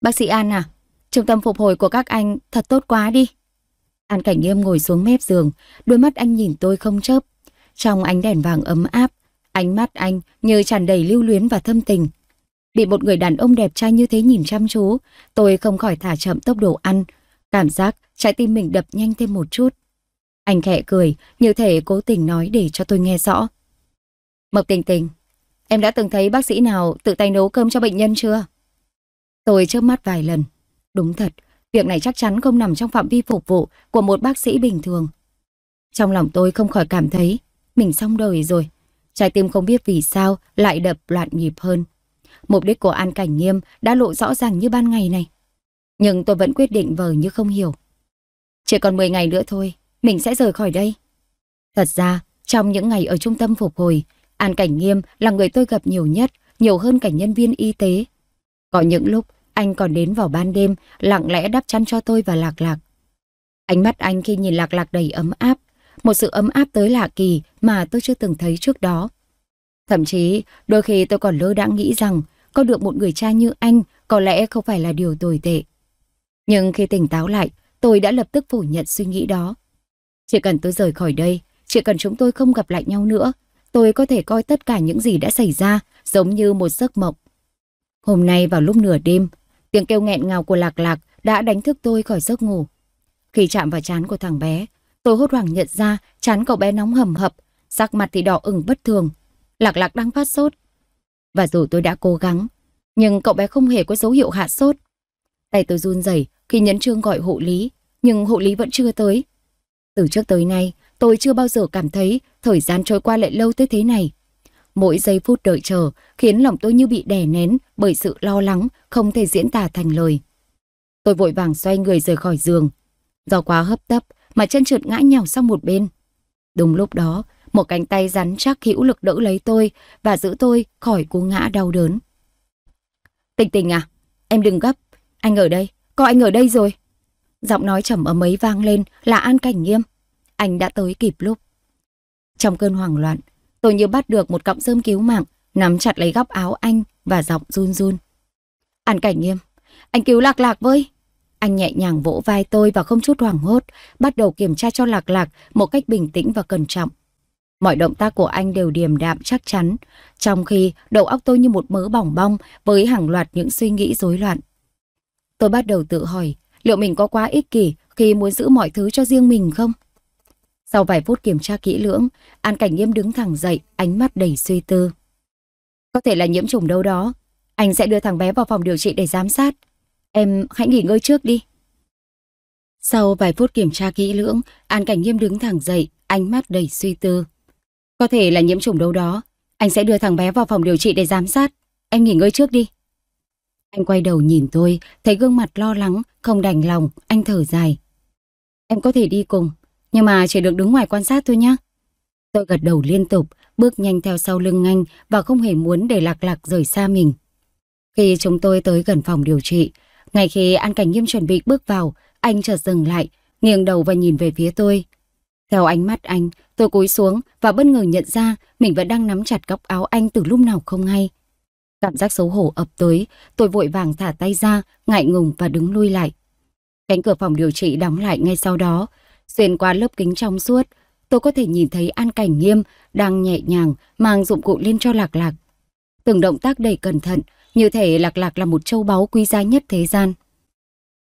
Bác sĩ An à, trung tâm phục hồi của các anh thật tốt quá đi. An Cảnh Nghiêm ngồi xuống mép giường, đôi mắt anh nhìn tôi không chớp. Trong ánh đèn vàng ấm áp, ánh mắt anh như tràn đầy lưu luyến và thâm tình. Bị một người đàn ông đẹp trai như thế nhìn chăm chú, tôi không khỏi thả chậm tốc độ ăn. Cảm giác trái tim mình đập nhanh thêm một chút. Anh khẽ cười, như thể cố tình nói để cho tôi nghe rõ. Mộc tình tình, em đã từng thấy bác sĩ nào tự tay nấu cơm cho bệnh nhân chưa? Tôi chớp mắt vài lần. Đúng thật, việc này chắc chắn không nằm trong phạm vi phục vụ của một bác sĩ bình thường. Trong lòng tôi không khỏi cảm thấy mình xong đời rồi. Trái tim không biết vì sao lại đập loạn nhịp hơn. Mục đích của An Cảnh Nghiêm đã lộ rõ ràng như ban ngày này. Nhưng tôi vẫn quyết định vờ như không hiểu. Chỉ còn 10 ngày nữa thôi, mình sẽ rời khỏi đây. Thật ra, trong những ngày ở trung tâm phục hồi, An Cảnh Nghiêm là người tôi gặp nhiều nhất, nhiều hơn cả nhân viên y tế. Có những lúc, anh còn đến vào ban đêm, lặng lẽ đắp chăn cho tôi và Lạc Lạc. Ánh mắt anh khi nhìn Lạc Lạc đầy ấm áp, một sự ấm áp tới lạ kỳ mà tôi chưa từng thấy trước đó. Thậm chí, đôi khi tôi còn lơ đãng nghĩ rằng có được một người cha như anh có lẽ không phải là điều tồi tệ. Nhưng khi tỉnh táo lại, Tôi đã lập tức phủ nhận suy nghĩ đó. Chỉ cần tôi rời khỏi đây, chỉ cần chúng tôi không gặp lại nhau nữa, tôi có thể coi tất cả những gì đã xảy ra giống như một giấc mộng. Hôm nay vào lúc nửa đêm, tiếng kêu nghẹn ngào của Lạc Lạc đã đánh thức tôi khỏi giấc ngủ. Khi chạm vào chán của thằng bé, tôi hốt hoảng nhận ra chán cậu bé nóng hầm hập, sắc mặt thì đỏ ửng bất thường. Lạc Lạc đang phát sốt. Và dù tôi đã cố gắng, nhưng cậu bé không hề có dấu hiệu hạ sốt. Tay tôi run rẩy, khi nhấn chương gọi hộ lý, nhưng hộ lý vẫn chưa tới. Từ trước tới nay, tôi chưa bao giờ cảm thấy thời gian trôi qua lại lâu tới thế này. Mỗi giây phút đợi chờ khiến lòng tôi như bị đè nén bởi sự lo lắng không thể diễn tả thành lời. Tôi vội vàng xoay người rời khỏi giường. Do quá hấp tấp mà chân trượt ngã nhào sang một bên. Đúng lúc đó, một cánh tay rắn chắc hữu lực đỡ lấy tôi và giữ tôi khỏi cú ngã đau đớn. Tình tình à, em đừng gấp, anh ở đây có anh ở đây rồi. Giọng nói trầm ấm ấy vang lên là An Cảnh Nghiêm. Anh đã tới kịp lúc. Trong cơn hoảng loạn, tôi như bắt được một cọng rơm cứu mạng, nắm chặt lấy góc áo anh và giọng run run. An Cảnh Nghiêm, anh cứu Lạc Lạc với. Anh nhẹ nhàng vỗ vai tôi và không chút hoảng hốt, bắt đầu kiểm tra cho Lạc Lạc một cách bình tĩnh và cẩn trọng. Mọi động tác của anh đều điềm đạm chắc chắn, trong khi đầu óc tôi như một mớ bỏng bong với hàng loạt những suy nghĩ rối loạn. Tôi bắt đầu tự hỏi liệu mình có quá ích kỷ khi muốn giữ mọi thứ cho riêng mình không? Sau vài phút kiểm tra kỹ lưỡng, An Cảnh Nghiêm đứng thẳng dậy, ánh mắt đầy suy tư. Có thể là nhiễm trùng đâu đó. Anh sẽ đưa thằng bé vào phòng điều trị để giám sát. Em hãy nghỉ ngơi trước đi. Sau vài phút kiểm tra kỹ lưỡng, An Cảnh Nghiêm đứng thẳng dậy, ánh mắt đầy suy tư. Có thể là nhiễm trùng đâu đó. Anh sẽ đưa thằng bé vào phòng điều trị để giám sát. Em nghỉ ngơi trước đi. Anh quay đầu nhìn tôi, thấy gương mặt lo lắng, không đành lòng, anh thở dài. Em có thể đi cùng, nhưng mà chỉ được đứng ngoài quan sát thôi nhé. Tôi gật đầu liên tục, bước nhanh theo sau lưng anh và không hề muốn để lạc lạc rời xa mình. Khi chúng tôi tới gần phòng điều trị, ngay khi An Cảnh Nghiêm chuẩn bị bước vào, anh chợt dừng lại, nghiêng đầu và nhìn về phía tôi. Theo ánh mắt anh, tôi cúi xuống và bất ngờ nhận ra mình vẫn đang nắm chặt góc áo anh từ lúc nào không hay. Cảm giác xấu hổ ập tới, tôi vội vàng thả tay ra, ngại ngùng và đứng lui lại. Cánh cửa phòng điều trị đóng lại ngay sau đó. Xuyên qua lớp kính trong suốt, tôi có thể nhìn thấy An Cảnh Nghiêm đang nhẹ nhàng mang dụng cụ lên cho Lạc Lạc. Từng động tác đầy cẩn thận, như thể Lạc Lạc là một châu báu quý giá nhất thế gian.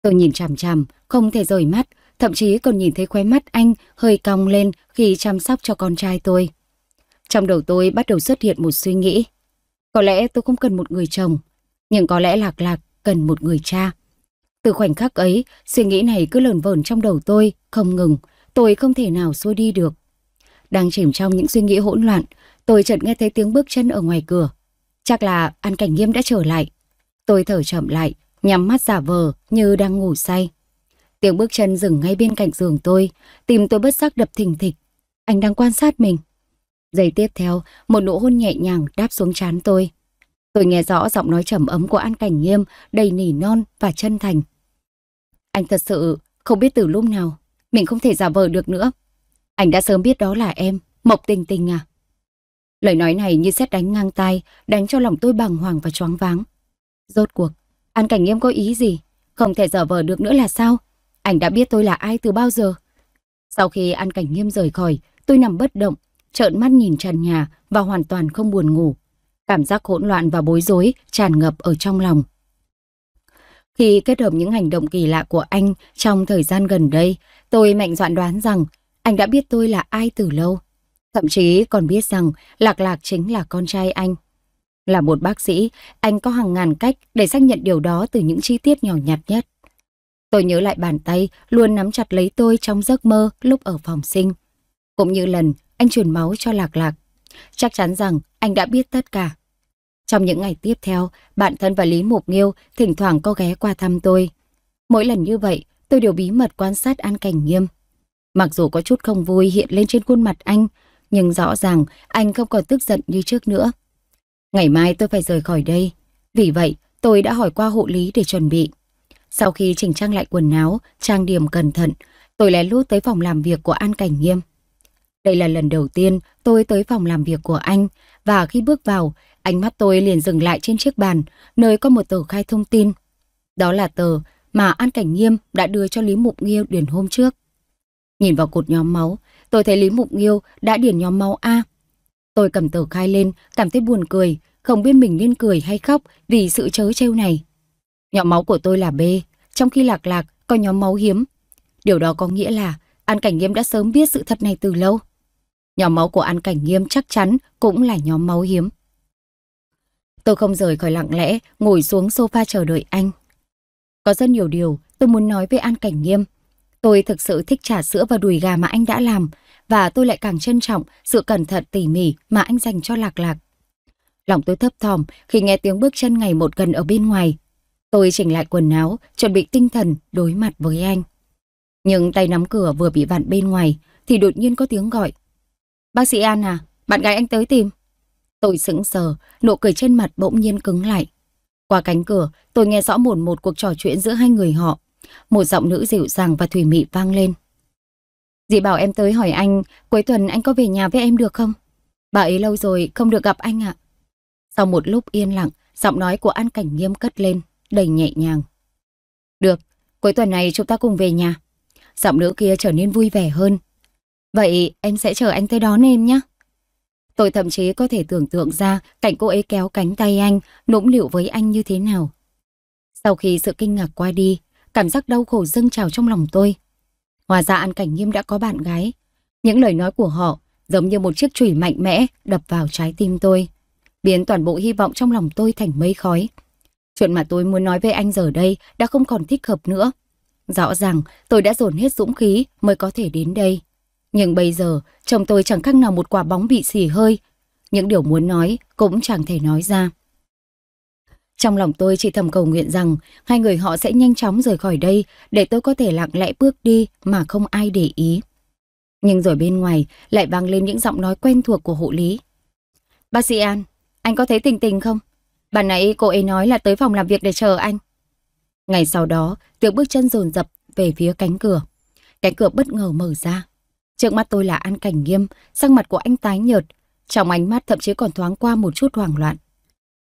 Tôi nhìn chằm chằm, không thể rời mắt, thậm chí còn nhìn thấy khóe mắt anh hơi cong lên khi chăm sóc cho con trai tôi. Trong đầu tôi bắt đầu xuất hiện một suy nghĩ. Có lẽ tôi không cần một người chồng, nhưng có lẽ Lạc Lạc cần một người cha. Từ khoảnh khắc ấy, suy nghĩ này cứ lởn vởn trong đầu tôi, không ngừng, tôi không thể nào xua đi được. Đang chìm trong những suy nghĩ hỗn loạn, tôi chợt nghe thấy tiếng bước chân ở ngoài cửa. Chắc là An Cảnh Nghiêm đã trở lại. Tôi thở chậm lại, nhắm mắt giả vờ như đang ngủ say. Tiếng bước chân dừng ngay bên cạnh giường tôi, tìm tôi bất giác đập thình thịch. Anh đang quan sát mình. Giây tiếp theo, một nụ hôn nhẹ nhàng đáp xuống trán tôi. Tôi nghe rõ giọng nói trầm ấm của An Cảnh Nghiêm, đầy nỉ non và chân thành. Anh thật sự không biết từ lúc nào, mình không thể giả vờ được nữa. Anh đã sớm biết đó là em, Mộc Tình Tình à. Lời nói này như xét đánh ngang tai, đánh cho lòng tôi bàng hoàng và choáng váng. Rốt cuộc, An Cảnh Nghiêm có ý gì? Không thể giả vờ được nữa là sao? Anh đã biết tôi là ai từ bao giờ? Sau khi An Cảnh Nghiêm rời khỏi, tôi nằm bất động, trợn mắt nhìn trần nhà và hoàn toàn không buồn ngủ. Cảm giác hỗn loạn và bối rối tràn ngập ở trong lòng. Khi kết hợp những hành động kỳ lạ của anh trong thời gian gần đây, tôi mạnh dạn đoán rằng anh đã biết tôi là ai từ lâu. Thậm chí còn biết rằng Lạc Lạc chính là con trai anh. Là một bác sĩ, anh có hàng ngàn cách để xác nhận điều đó từ những chi tiết nhỏ nhặt nhất. Tôi nhớ lại bàn tay luôn nắm chặt lấy tôi trong giấc mơ lúc ở phòng sinh. Cũng như lần anh truyền máu cho Lạc Lạc. Chắc chắn rằng anh đã biết tất cả. Trong những ngày tiếp theo, bạn thân và Lý Mục Nghiêu thỉnh thoảng có ghé qua thăm tôi. Mỗi lần như vậy, tôi đều bí mật quan sát An Cảnh Nghiêm. Mặc dù có chút không vui hiện lên trên khuôn mặt anh, nhưng rõ ràng anh không còn tức giận như trước nữa. Ngày mai tôi phải rời khỏi đây. Vì vậy, tôi đã hỏi qua hộ lý để chuẩn bị. Sau khi chỉnh trang lại quần áo, trang điểm cẩn thận, tôi lén lút tới phòng làm việc của An Cảnh Nghiêm. Đây là lần đầu tiên tôi tới phòng làm việc của anh và khi bước vào, ánh mắt tôi liền dừng lại trên chiếc bàn nơi có một tờ khai thông tin. Đó là tờ mà An Cảnh Nghiêm đã đưa cho Lý Mục Nghiêu điền hôm trước. Nhìn vào cột nhóm máu, tôi thấy Lý Mục Nghiêu đã điền nhóm máu A. Tôi cầm tờ khai lên, cảm thấy buồn cười, không biết mình nên cười hay khóc vì sự chớ trêu này. Nhóm máu của tôi là B, trong khi lạc lạc có nhóm máu hiếm. Điều đó có nghĩa là An Cảnh Nghiêm đã sớm biết sự thật này từ lâu. Nhóm máu của An Cảnh Nghiêm chắc chắn cũng là nhóm máu hiếm. Tôi không rời khỏi lặng lẽ, ngồi xuống sofa chờ đợi anh. Có rất nhiều điều tôi muốn nói với An Cảnh Nghiêm. Tôi thực sự thích trà sữa và đùi gà mà anh đã làm, và tôi lại càng trân trọng sự cẩn thận tỉ mỉ mà anh dành cho Lạc Lạc. Lòng tôi thấp thỏm khi nghe tiếng bước chân ngày một gần ở bên ngoài. Tôi chỉnh lại quần áo, chuẩn bị tinh thần đối mặt với anh. Nhưng tay nắm cửa vừa bị vặn bên ngoài thì đột nhiên có tiếng gọi. Bác sĩ An à, bạn gái anh tới tìm. Tôi sững sờ, nụ cười trên mặt bỗng nhiên cứng lại. Qua cánh cửa, tôi nghe rõ một một cuộc trò chuyện giữa hai người họ. Một giọng nữ dịu dàng và thủy mị vang lên. Dì bảo em tới hỏi anh, cuối tuần anh có về nhà với em được không? Bà ấy lâu rồi, không được gặp anh ạ. Sau một lúc yên lặng, giọng nói của An Cảnh Nghiêm cất lên, đầy nhẹ nhàng. Được, cuối tuần này chúng ta cùng về nhà. Giọng nữ kia trở nên vui vẻ hơn, Vậy em sẽ chờ anh tới đón em nhé. Tôi thậm chí có thể tưởng tượng ra cảnh cô ấy kéo cánh tay anh, nũng nịu với anh như thế nào. Sau khi sự kinh ngạc qua đi, cảm giác đau khổ dâng trào trong lòng tôi. Hòa ra An Cảnh Nghiêm đã có bạn gái. Những lời nói của họ giống như một chiếc chùy mạnh mẽ đập vào trái tim tôi, biến toàn bộ hy vọng trong lòng tôi thành mây khói. Chuyện mà tôi muốn nói với anh giờ đây đã không còn thích hợp nữa. Rõ ràng tôi đã dồn hết dũng khí mới có thể đến đây. Nhưng bây giờ, chồng tôi chẳng khác nào một quả bóng bị xì hơi. Những điều muốn nói cũng chẳng thể nói ra. Trong lòng tôi chỉ thầm cầu nguyện rằng hai người họ sẽ nhanh chóng rời khỏi đây để tôi có thể lặng lẽ bước đi mà không ai để ý. Nhưng rồi bên ngoài lại vang lên những giọng nói quen thuộc của hộ lý. Bác sĩ An, anh có thấy tình tình không? bạn nãy cô ấy nói là tới phòng làm việc để chờ anh. Ngày sau đó, tiếng bước chân dồn dập về phía cánh cửa. Cánh cửa bất ngờ mở ra. Trước mắt tôi là An Cảnh Nghiêm, sắc mặt của anh tái nhợt, trong ánh mắt thậm chí còn thoáng qua một chút hoảng loạn.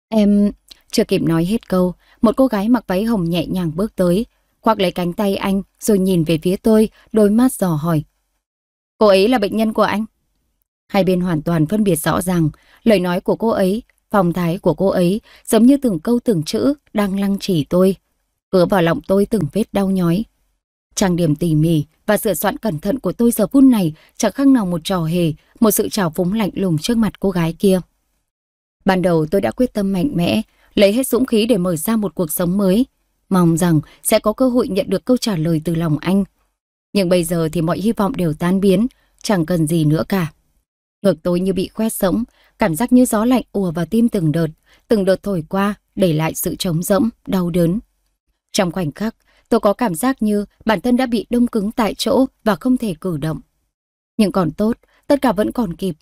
Em... Chưa kịp nói hết câu, một cô gái mặc váy hồng nhẹ nhàng bước tới, khoác lấy cánh tay anh rồi nhìn về phía tôi, đôi mắt dò hỏi. Cô ấy là bệnh nhân của anh. Hai bên hoàn toàn phân biệt rõ ràng, lời nói của cô ấy, phòng thái của cô ấy giống như từng câu từng chữ đang lăng chỉ tôi, cứa vào lòng tôi từng vết đau nhói. Trang điểm tỉ mỉ và sửa soạn cẩn thận của tôi giờ phút này chẳng khác nào một trò hề, một sự trào phúng lạnh lùng trước mặt cô gái kia. Ban đầu tôi đã quyết tâm mạnh mẽ, lấy hết dũng khí để mở ra một cuộc sống mới, mong rằng sẽ có cơ hội nhận được câu trả lời từ lòng anh. Nhưng bây giờ thì mọi hy vọng đều tan biến, chẳng cần gì nữa cả. Ngực tôi như bị khoét sống, cảm giác như gió lạnh ùa vào tim từng đợt, từng đợt thổi qua, để lại sự trống rỗng, đau đớn. Trong khoảnh khắc, Tôi có cảm giác như bản thân đã bị đông cứng tại chỗ và không thể cử động. Nhưng còn tốt, tất cả vẫn còn kịp.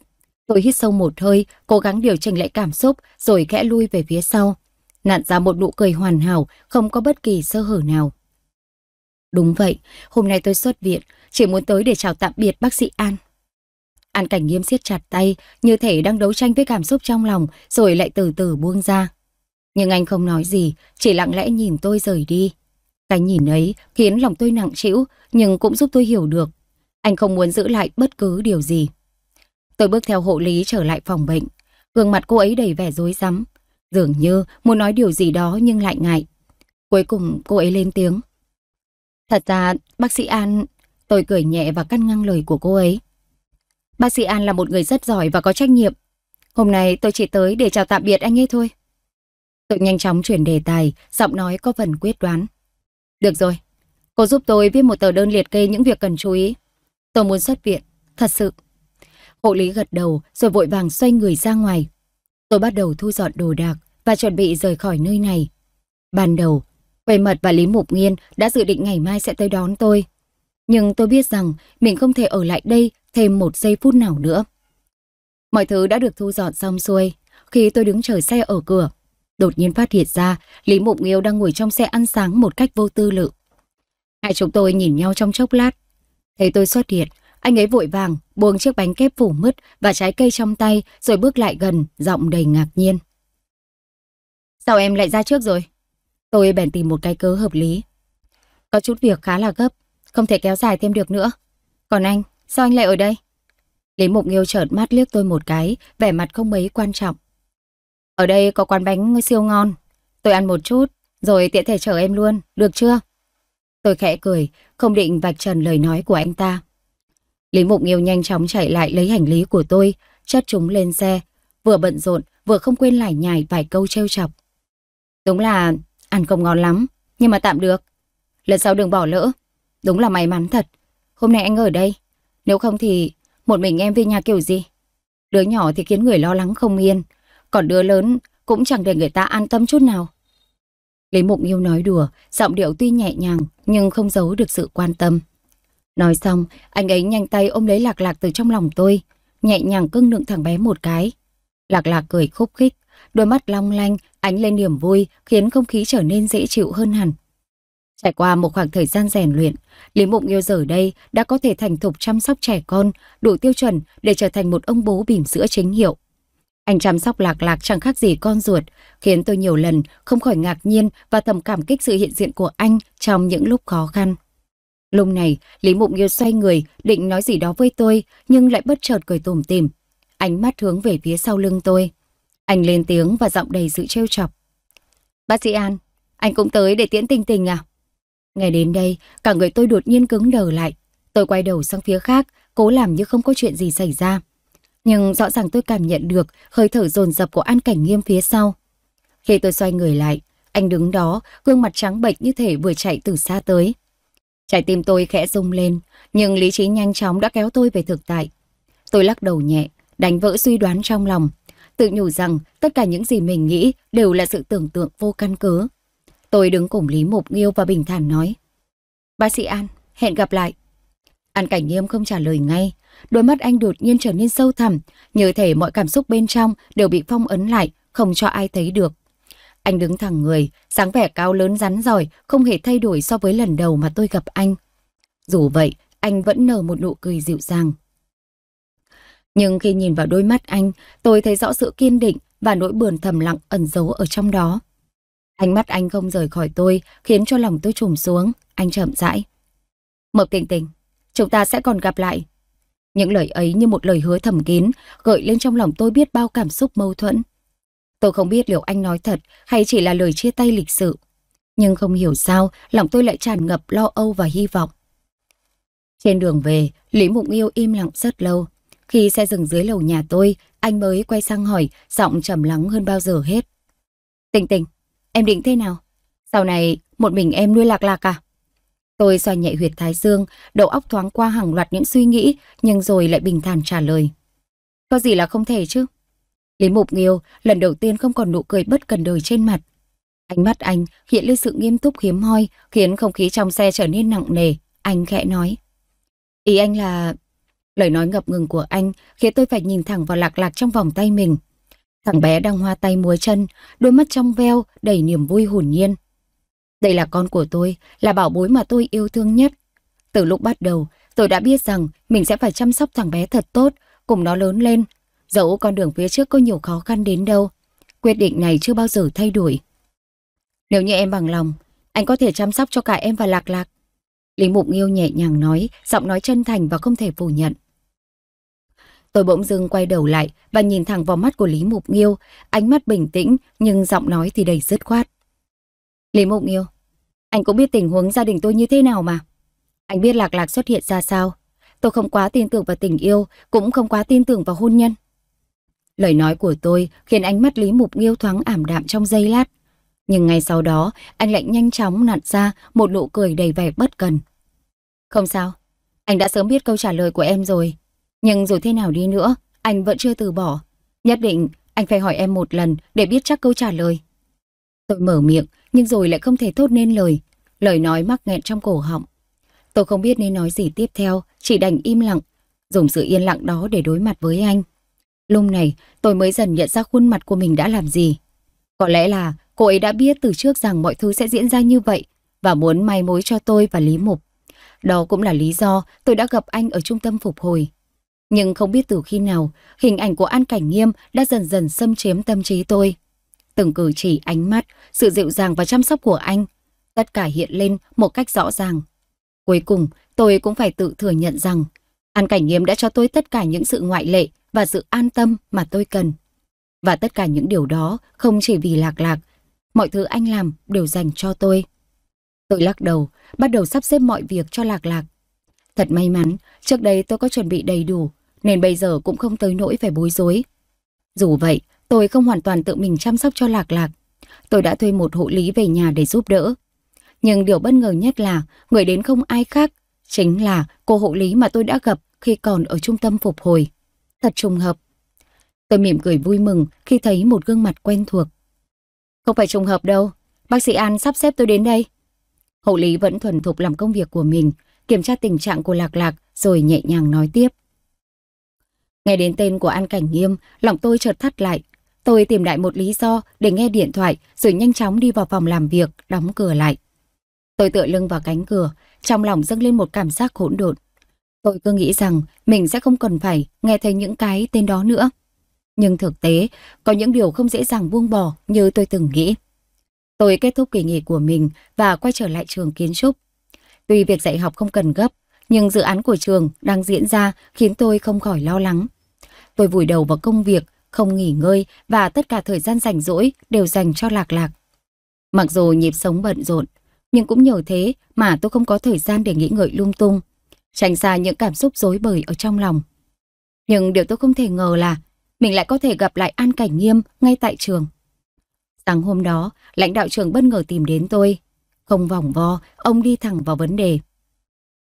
Tôi hít sâu một hơi, cố gắng điều chỉnh lại cảm xúc rồi khẽ lui về phía sau. Nặn ra một nụ cười hoàn hảo, không có bất kỳ sơ hở nào. Đúng vậy, hôm nay tôi xuất viện, chỉ muốn tới để chào tạm biệt bác sĩ An. An Cảnh Nghiêm siết chặt tay, như thể đang đấu tranh với cảm xúc trong lòng, rồi lại từ từ buông ra. Nhưng anh không nói gì, chỉ lặng lẽ nhìn tôi rời đi. Cái nhìn ấy khiến lòng tôi nặng trĩu nhưng cũng giúp tôi hiểu được. Anh không muốn giữ lại bất cứ điều gì. Tôi bước theo hộ lý trở lại phòng bệnh. Gương mặt cô ấy đầy vẻ rối rắm. Dường như muốn nói điều gì đó nhưng lại ngại. Cuối cùng cô ấy lên tiếng. Thật ra bác sĩ An... Tôi cười nhẹ và cắt ngang lời của cô ấy. Bác sĩ An là một người rất giỏi và có trách nhiệm. Hôm nay tôi chỉ tới để chào tạm biệt anh ấy thôi. Tôi nhanh chóng chuyển đề tài, giọng nói có phần quyết đoán. Được rồi, cô giúp tôi viết một tờ đơn liệt kê những việc cần chú ý. Tôi muốn xuất viện, thật sự. Hộ lý gật đầu rồi vội vàng xoay người ra ngoài. Tôi bắt đầu thu dọn đồ đạc và chuẩn bị rời khỏi nơi này. Ban đầu, Quầy Mật và Lý Mục Nghiên đã dự định ngày mai sẽ tới đón tôi. Nhưng tôi biết rằng mình không thể ở lại đây thêm một giây phút nào nữa. Mọi thứ đã được thu dọn xong xuôi khi tôi đứng chờ xe ở cửa đột nhiên phát hiện ra Lý Mộng Nghiêu đang ngồi trong xe ăn sáng một cách vô tư lự. Hai chúng tôi nhìn nhau trong chốc lát. Thấy tôi xuất hiện, anh ấy vội vàng buông chiếc bánh kép phủ mứt và trái cây trong tay rồi bước lại gần, giọng đầy ngạc nhiên. Sao em lại ra trước rồi? Tôi bèn tìm một cái cớ hợp lý. Có chút việc khá là gấp, không thể kéo dài thêm được nữa. Còn anh, sao anh lại ở đây? Lý Mục Nghiêu trợn mắt liếc tôi một cái, vẻ mặt không mấy quan trọng. Ở đây có quán bánh siêu ngon. Tôi ăn một chút, rồi tiện thể chở em luôn, được chưa? Tôi khẽ cười, không định vạch trần lời nói của anh ta. Lý Mục Nghiêu nhanh chóng chạy lại lấy hành lý của tôi, chất chúng lên xe, vừa bận rộn, vừa không quên lải nhải vài câu trêu chọc. Đúng là ăn không ngon lắm, nhưng mà tạm được. Lần sau đừng bỏ lỡ, đúng là may mắn thật. Hôm nay anh ở đây, nếu không thì một mình em về nhà kiểu gì? Đứa nhỏ thì khiến người lo lắng không yên, còn đứa lớn cũng chẳng để người ta an tâm chút nào. Lý Mục Yêu nói đùa, giọng điệu tuy nhẹ nhàng nhưng không giấu được sự quan tâm. Nói xong, anh ấy nhanh tay ôm lấy Lạc Lạc từ trong lòng tôi, nhẹ nhàng cưng nựng thằng bé một cái. Lạc Lạc cười khúc khích, đôi mắt long lanh, ánh lên niềm vui khiến không khí trở nên dễ chịu hơn hẳn. Trải qua một khoảng thời gian rèn luyện, Lý Mộng Yêu giờ đây đã có thể thành thục chăm sóc trẻ con, đủ tiêu chuẩn để trở thành một ông bố bỉm sữa chính hiệu. Anh chăm sóc lạc lạc chẳng khác gì con ruột, khiến tôi nhiều lần không khỏi ngạc nhiên và thầm cảm kích sự hiện diện của anh trong những lúc khó khăn. Lúc này, Lý Mụng Nghiêu xoay người, định nói gì đó với tôi, nhưng lại bất chợt cười tủm tỉm, ánh mắt hướng về phía sau lưng tôi. Anh lên tiếng và giọng đầy sự trêu chọc. Bác sĩ An, anh cũng tới để tiễn tình tình à? Nghe đến đây, cả người tôi đột nhiên cứng đờ lại. Tôi quay đầu sang phía khác, cố làm như không có chuyện gì xảy ra nhưng rõ ràng tôi cảm nhận được hơi thở dồn dập của An Cảnh Nghiêm phía sau. Khi tôi xoay người lại, anh đứng đó, gương mặt trắng bệch như thể vừa chạy từ xa tới. Trái tim tôi khẽ rung lên, nhưng lý trí nhanh chóng đã kéo tôi về thực tại. Tôi lắc đầu nhẹ, đánh vỡ suy đoán trong lòng, tự nhủ rằng tất cả những gì mình nghĩ đều là sự tưởng tượng vô căn cứ. Tôi đứng cùng Lý Mục Nghiêu và bình thản nói. Bác sĩ An, hẹn gặp lại. An Cảnh Nghiêm không trả lời ngay. Đôi mắt anh đột nhiên trở nên sâu thẳm, như thể mọi cảm xúc bên trong đều bị phong ấn lại, không cho ai thấy được. Anh đứng thẳng người, sáng vẻ cao lớn rắn giỏi, không hề thay đổi so với lần đầu mà tôi gặp anh. Dù vậy, anh vẫn nở một nụ cười dịu dàng. Nhưng khi nhìn vào đôi mắt anh, tôi thấy rõ sự kiên định và nỗi buồn thầm lặng ẩn giấu ở trong đó. Ánh mắt anh không rời khỏi tôi, khiến cho lòng tôi trùm xuống, anh chậm rãi. Mộc Tình Tình, chúng ta sẽ còn gặp lại. Những lời ấy như một lời hứa thầm kín, gợi lên trong lòng tôi biết bao cảm xúc mâu thuẫn. Tôi không biết liệu anh nói thật hay chỉ là lời chia tay lịch sự. Nhưng không hiểu sao, lòng tôi lại tràn ngập lo âu và hy vọng. Trên đường về, Lý Mụng Yêu im lặng rất lâu. Khi xe dừng dưới lầu nhà tôi, anh mới quay sang hỏi, giọng trầm lắng hơn bao giờ hết. Tình tình, em định thế nào? Sau này, một mình em nuôi lạc lạc à? Tôi xoa nhẹ huyệt thái dương, đầu óc thoáng qua hàng loạt những suy nghĩ, nhưng rồi lại bình thản trả lời. Có gì là không thể chứ? Lý Mục Nghiêu lần đầu tiên không còn nụ cười bất cần đời trên mặt. Ánh mắt anh hiện lên sự nghiêm túc hiếm hoi, khiến không khí trong xe trở nên nặng nề. Anh khẽ nói. Ý anh là... Lời nói ngập ngừng của anh khiến tôi phải nhìn thẳng vào lạc lạc trong vòng tay mình. Thằng bé đang hoa tay múa chân, đôi mắt trong veo, đầy niềm vui hồn nhiên. Đây là con của tôi, là bảo bối mà tôi yêu thương nhất. Từ lúc bắt đầu, tôi đã biết rằng mình sẽ phải chăm sóc thằng bé thật tốt, cùng nó lớn lên. Dẫu con đường phía trước có nhiều khó khăn đến đâu, quyết định này chưa bao giờ thay đổi. Nếu như em bằng lòng, anh có thể chăm sóc cho cả em và Lạc Lạc. Lý Mục Nghiêu nhẹ nhàng nói, giọng nói chân thành và không thể phủ nhận. Tôi bỗng dưng quay đầu lại và nhìn thẳng vào mắt của Lý Mục Nghiêu, ánh mắt bình tĩnh nhưng giọng nói thì đầy dứt khoát. Lý Mộng Yêu, anh cũng biết tình huống gia đình tôi như thế nào mà. Anh biết Lạc Lạc xuất hiện ra sao. Tôi không quá tin tưởng vào tình yêu, cũng không quá tin tưởng vào hôn nhân. Lời nói của tôi khiến ánh mắt Lý Mục Nghiêu thoáng ảm đạm trong giây lát. Nhưng ngay sau đó, anh lại nhanh chóng nặn ra một nụ cười đầy vẻ bất cần. Không sao, anh đã sớm biết câu trả lời của em rồi. Nhưng dù thế nào đi nữa, anh vẫn chưa từ bỏ. Nhất định anh phải hỏi em một lần để biết chắc câu trả lời. Tôi mở miệng, nhưng rồi lại không thể thốt nên lời, lời nói mắc nghẹn trong cổ họng. Tôi không biết nên nói gì tiếp theo, chỉ đành im lặng, dùng sự yên lặng đó để đối mặt với anh. Lúc này, tôi mới dần nhận ra khuôn mặt của mình đã làm gì. Có lẽ là cô ấy đã biết từ trước rằng mọi thứ sẽ diễn ra như vậy và muốn may mối cho tôi và Lý Mục. Đó cũng là lý do tôi đã gặp anh ở trung tâm phục hồi. Nhưng không biết từ khi nào, hình ảnh của An Cảnh Nghiêm đã dần dần xâm chiếm tâm trí tôi từng cử chỉ ánh mắt, sự dịu dàng và chăm sóc của anh. Tất cả hiện lên một cách rõ ràng. Cuối cùng, tôi cũng phải tự thừa nhận rằng An Cảnh Nghiêm đã cho tôi tất cả những sự ngoại lệ và sự an tâm mà tôi cần. Và tất cả những điều đó không chỉ vì lạc lạc, mọi thứ anh làm đều dành cho tôi. Tôi lắc đầu, bắt đầu sắp xếp mọi việc cho lạc lạc. Thật may mắn, trước đây tôi có chuẩn bị đầy đủ, nên bây giờ cũng không tới nỗi phải bối rối. Dù vậy, Tôi không hoàn toàn tự mình chăm sóc cho Lạc Lạc. Tôi đã thuê một hộ lý về nhà để giúp đỡ. Nhưng điều bất ngờ nhất là người đến không ai khác, chính là cô hộ lý mà tôi đã gặp khi còn ở trung tâm phục hồi. Thật trùng hợp. Tôi mỉm cười vui mừng khi thấy một gương mặt quen thuộc. Không phải trùng hợp đâu, bác sĩ An sắp xếp tôi đến đây. Hộ lý vẫn thuần thục làm công việc của mình, kiểm tra tình trạng của Lạc Lạc rồi nhẹ nhàng nói tiếp. Nghe đến tên của An Cảnh Nghiêm, lòng tôi chợt thắt lại Tôi tìm lại một lý do để nghe điện thoại rồi nhanh chóng đi vào phòng làm việc, đóng cửa lại. Tôi tựa lưng vào cánh cửa, trong lòng dâng lên một cảm giác hỗn độn. Tôi cứ nghĩ rằng mình sẽ không cần phải nghe thấy những cái tên đó nữa. Nhưng thực tế, có những điều không dễ dàng buông bỏ như tôi từng nghĩ. Tôi kết thúc kỳ nghỉ của mình và quay trở lại trường kiến trúc. Tuy việc dạy học không cần gấp, nhưng dự án của trường đang diễn ra khiến tôi không khỏi lo lắng. Tôi vùi đầu vào công việc không nghỉ ngơi và tất cả thời gian rảnh rỗi đều dành cho lạc lạc. Mặc dù nhịp sống bận rộn, nhưng cũng nhờ thế mà tôi không có thời gian để nghĩ ngợi lung tung, tránh xa những cảm xúc rối bời ở trong lòng. Nhưng điều tôi không thể ngờ là mình lại có thể gặp lại An Cảnh Nghiêm ngay tại trường. Sáng hôm đó, lãnh đạo trường bất ngờ tìm đến tôi. Không vòng vo, ông đi thẳng vào vấn đề.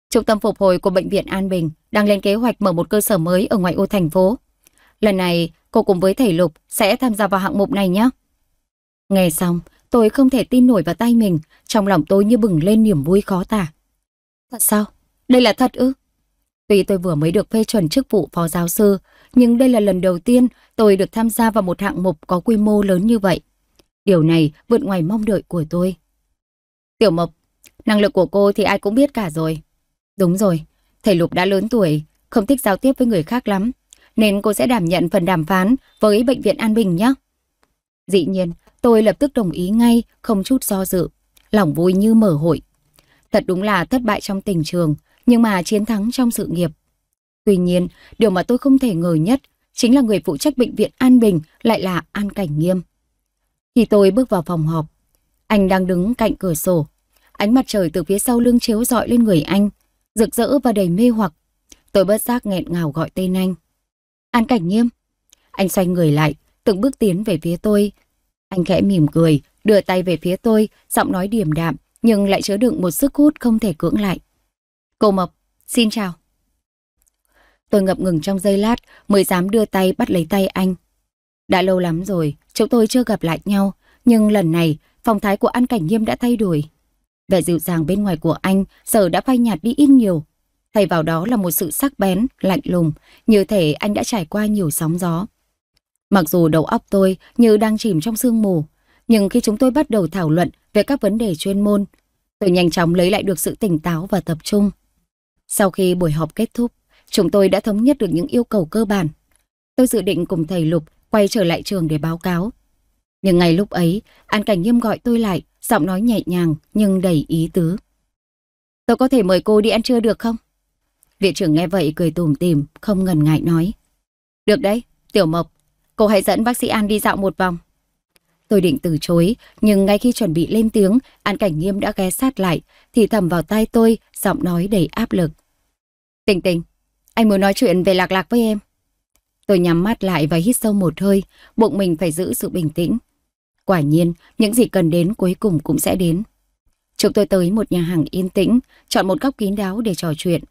Trung tâm phục hồi của Bệnh viện An Bình đang lên kế hoạch mở một cơ sở mới ở ngoài ô thành phố. Lần này, cô cùng với thầy Lục sẽ tham gia vào hạng mục này nhé. Nghe xong, tôi không thể tin nổi vào tay mình, trong lòng tôi như bừng lên niềm vui khó tả. Thật sao? Đây là thật ư? Tuy tôi vừa mới được phê chuẩn chức vụ phó giáo sư, nhưng đây là lần đầu tiên tôi được tham gia vào một hạng mục có quy mô lớn như vậy. Điều này vượt ngoài mong đợi của tôi. Tiểu Mộc, năng lực của cô thì ai cũng biết cả rồi. Đúng rồi, thầy Lục đã lớn tuổi, không thích giao tiếp với người khác lắm nên cô sẽ đảm nhận phần đàm phán với Bệnh viện An Bình nhé. Dĩ nhiên, tôi lập tức đồng ý ngay, không chút do dự. Lòng vui như mở hội. Thật đúng là thất bại trong tình trường, nhưng mà chiến thắng trong sự nghiệp. Tuy nhiên, điều mà tôi không thể ngờ nhất chính là người phụ trách Bệnh viện An Bình lại là An Cảnh Nghiêm. Khi tôi bước vào phòng họp, anh đang đứng cạnh cửa sổ. Ánh mặt trời từ phía sau lưng chiếu rọi lên người anh, rực rỡ và đầy mê hoặc. Tôi bất giác nghẹn ngào gọi tên anh. An Cảnh Nghiêm. Anh xoay người lại, từng bước tiến về phía tôi. Anh khẽ mỉm cười, đưa tay về phía tôi, giọng nói điềm đạm, nhưng lại chứa đựng một sức hút không thể cưỡng lại. Cô Mập, xin chào. Tôi ngập ngừng trong giây lát mới dám đưa tay bắt lấy tay anh. Đã lâu lắm rồi, chúng tôi chưa gặp lại nhau, nhưng lần này phong thái của An Cảnh Nghiêm đã thay đổi. Vẻ dịu dàng bên ngoài của anh giờ đã phai nhạt đi ít nhiều, thay vào đó là một sự sắc bén, lạnh lùng, như thể anh đã trải qua nhiều sóng gió. Mặc dù đầu óc tôi như đang chìm trong sương mù, nhưng khi chúng tôi bắt đầu thảo luận về các vấn đề chuyên môn, tôi nhanh chóng lấy lại được sự tỉnh táo và tập trung. Sau khi buổi họp kết thúc, chúng tôi đã thống nhất được những yêu cầu cơ bản. Tôi dự định cùng thầy Lục quay trở lại trường để báo cáo. Nhưng ngày lúc ấy, An Cảnh Nghiêm gọi tôi lại, giọng nói nhẹ nhàng nhưng đầy ý tứ. Tôi có thể mời cô đi ăn trưa được không? Viện trưởng nghe vậy cười tùm tìm, không ngần ngại nói. Được đấy, Tiểu Mộc, cô hãy dẫn bác sĩ An đi dạo một vòng. Tôi định từ chối, nhưng ngay khi chuẩn bị lên tiếng, An Cảnh Nghiêm đã ghé sát lại, thì thầm vào tai tôi, giọng nói đầy áp lực. Tình tình, anh muốn nói chuyện về lạc lạc với em. Tôi nhắm mắt lại và hít sâu một hơi, bụng mình phải giữ sự bình tĩnh. Quả nhiên, những gì cần đến cuối cùng cũng sẽ đến. Chúng tôi tới một nhà hàng yên tĩnh, chọn một góc kín đáo để trò chuyện.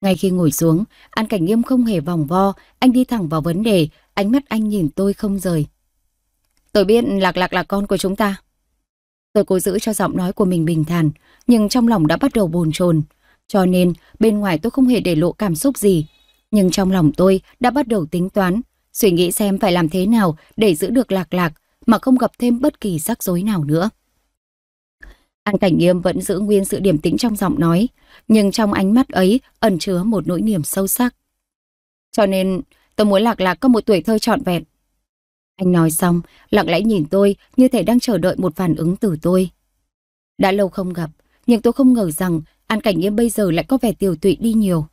Ngay khi ngồi xuống, An Cảnh Nghiêm không hề vòng vo, anh đi thẳng vào vấn đề, ánh mắt anh nhìn tôi không rời. Tôi biết Lạc Lạc là con của chúng ta. Tôi cố giữ cho giọng nói của mình bình thản, nhưng trong lòng đã bắt đầu bồn chồn. Cho nên, bên ngoài tôi không hề để lộ cảm xúc gì. Nhưng trong lòng tôi đã bắt đầu tính toán, suy nghĩ xem phải làm thế nào để giữ được Lạc Lạc mà không gặp thêm bất kỳ rắc rối nào nữa. An Cảnh Nghiêm vẫn giữ nguyên sự điềm tĩnh trong giọng nói, nhưng trong ánh mắt ấy ẩn chứa một nỗi niềm sâu sắc. Cho nên, tôi muốn Lạc Lạc có một tuổi thơ trọn vẹn. Anh nói xong, lặng lẽ nhìn tôi như thể đang chờ đợi một phản ứng từ tôi. Đã lâu không gặp, nhưng tôi không ngờ rằng An Cảnh Nghiêm bây giờ lại có vẻ tiều tụy đi nhiều.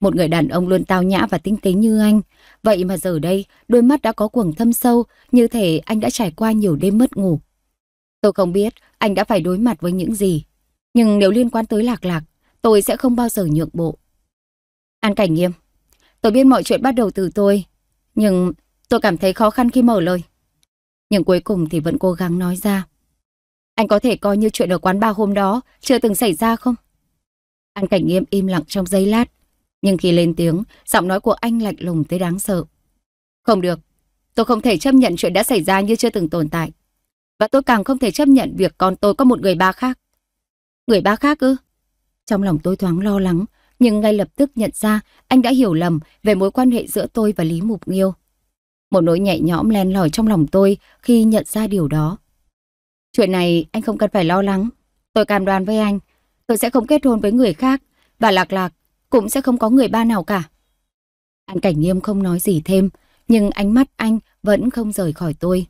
Một người đàn ông luôn tao nhã và tinh tế như anh, vậy mà giờ đây đôi mắt đã có quầng thâm sâu, như thể anh đã trải qua nhiều đêm mất ngủ. Tôi không biết anh đã phải đối mặt với những gì. Nhưng nếu liên quan tới lạc lạc, tôi sẽ không bao giờ nhượng bộ. An Cảnh Nghiêm, tôi biết mọi chuyện bắt đầu từ tôi, nhưng tôi cảm thấy khó khăn khi mở lời. Nhưng cuối cùng thì vẫn cố gắng nói ra. Anh có thể coi như chuyện ở quán bar hôm đó chưa từng xảy ra không? An Cảnh Nghiêm im lặng trong giây lát, nhưng khi lên tiếng, giọng nói của anh lạnh lùng tới đáng sợ. Không được, tôi không thể chấp nhận chuyện đã xảy ra như chưa từng tồn tại. Và tôi càng không thể chấp nhận việc con tôi có một người ba khác. Người ba khác ư? Trong lòng tôi thoáng lo lắng, nhưng ngay lập tức nhận ra anh đã hiểu lầm về mối quan hệ giữa tôi và Lý Mục Nghiêu. Một nỗi nhẹ nhõm len lỏi trong lòng tôi khi nhận ra điều đó. Chuyện này anh không cần phải lo lắng. Tôi cam đoan với anh, tôi sẽ không kết hôn với người khác và lạc lạc cũng sẽ không có người ba nào cả. anh Cảnh Nghiêm không nói gì thêm, nhưng ánh mắt anh vẫn không rời khỏi tôi.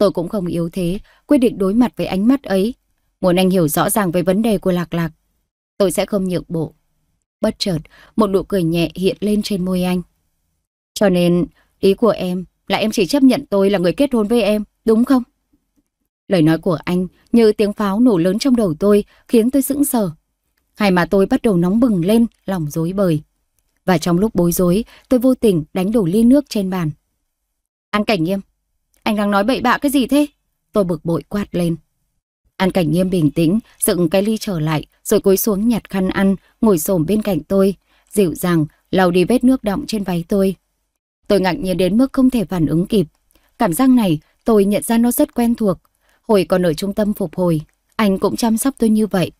Tôi cũng không yếu thế, quyết định đối mặt với ánh mắt ấy. Muốn anh hiểu rõ ràng về vấn đề của Lạc Lạc. Tôi sẽ không nhượng bộ. Bất chợt, một nụ cười nhẹ hiện lên trên môi anh. Cho nên, ý của em là em chỉ chấp nhận tôi là người kết hôn với em, đúng không? Lời nói của anh như tiếng pháo nổ lớn trong đầu tôi khiến tôi sững sờ. Hai mà tôi bắt đầu nóng bừng lên, lòng rối bời. Và trong lúc bối rối, tôi vô tình đánh đổ ly nước trên bàn. An cảnh nghiêm, anh đang nói bậy bạ cái gì thế? Tôi bực bội quát lên. An Cảnh Nghiêm bình tĩnh, dựng cái ly trở lại, rồi cúi xuống nhặt khăn ăn, ngồi xổm bên cạnh tôi, dịu dàng lau đi vết nước đọng trên váy tôi. Tôi ngạc nhiên đến mức không thể phản ứng kịp. Cảm giác này tôi nhận ra nó rất quen thuộc. Hồi còn ở trung tâm phục hồi, anh cũng chăm sóc tôi như vậy.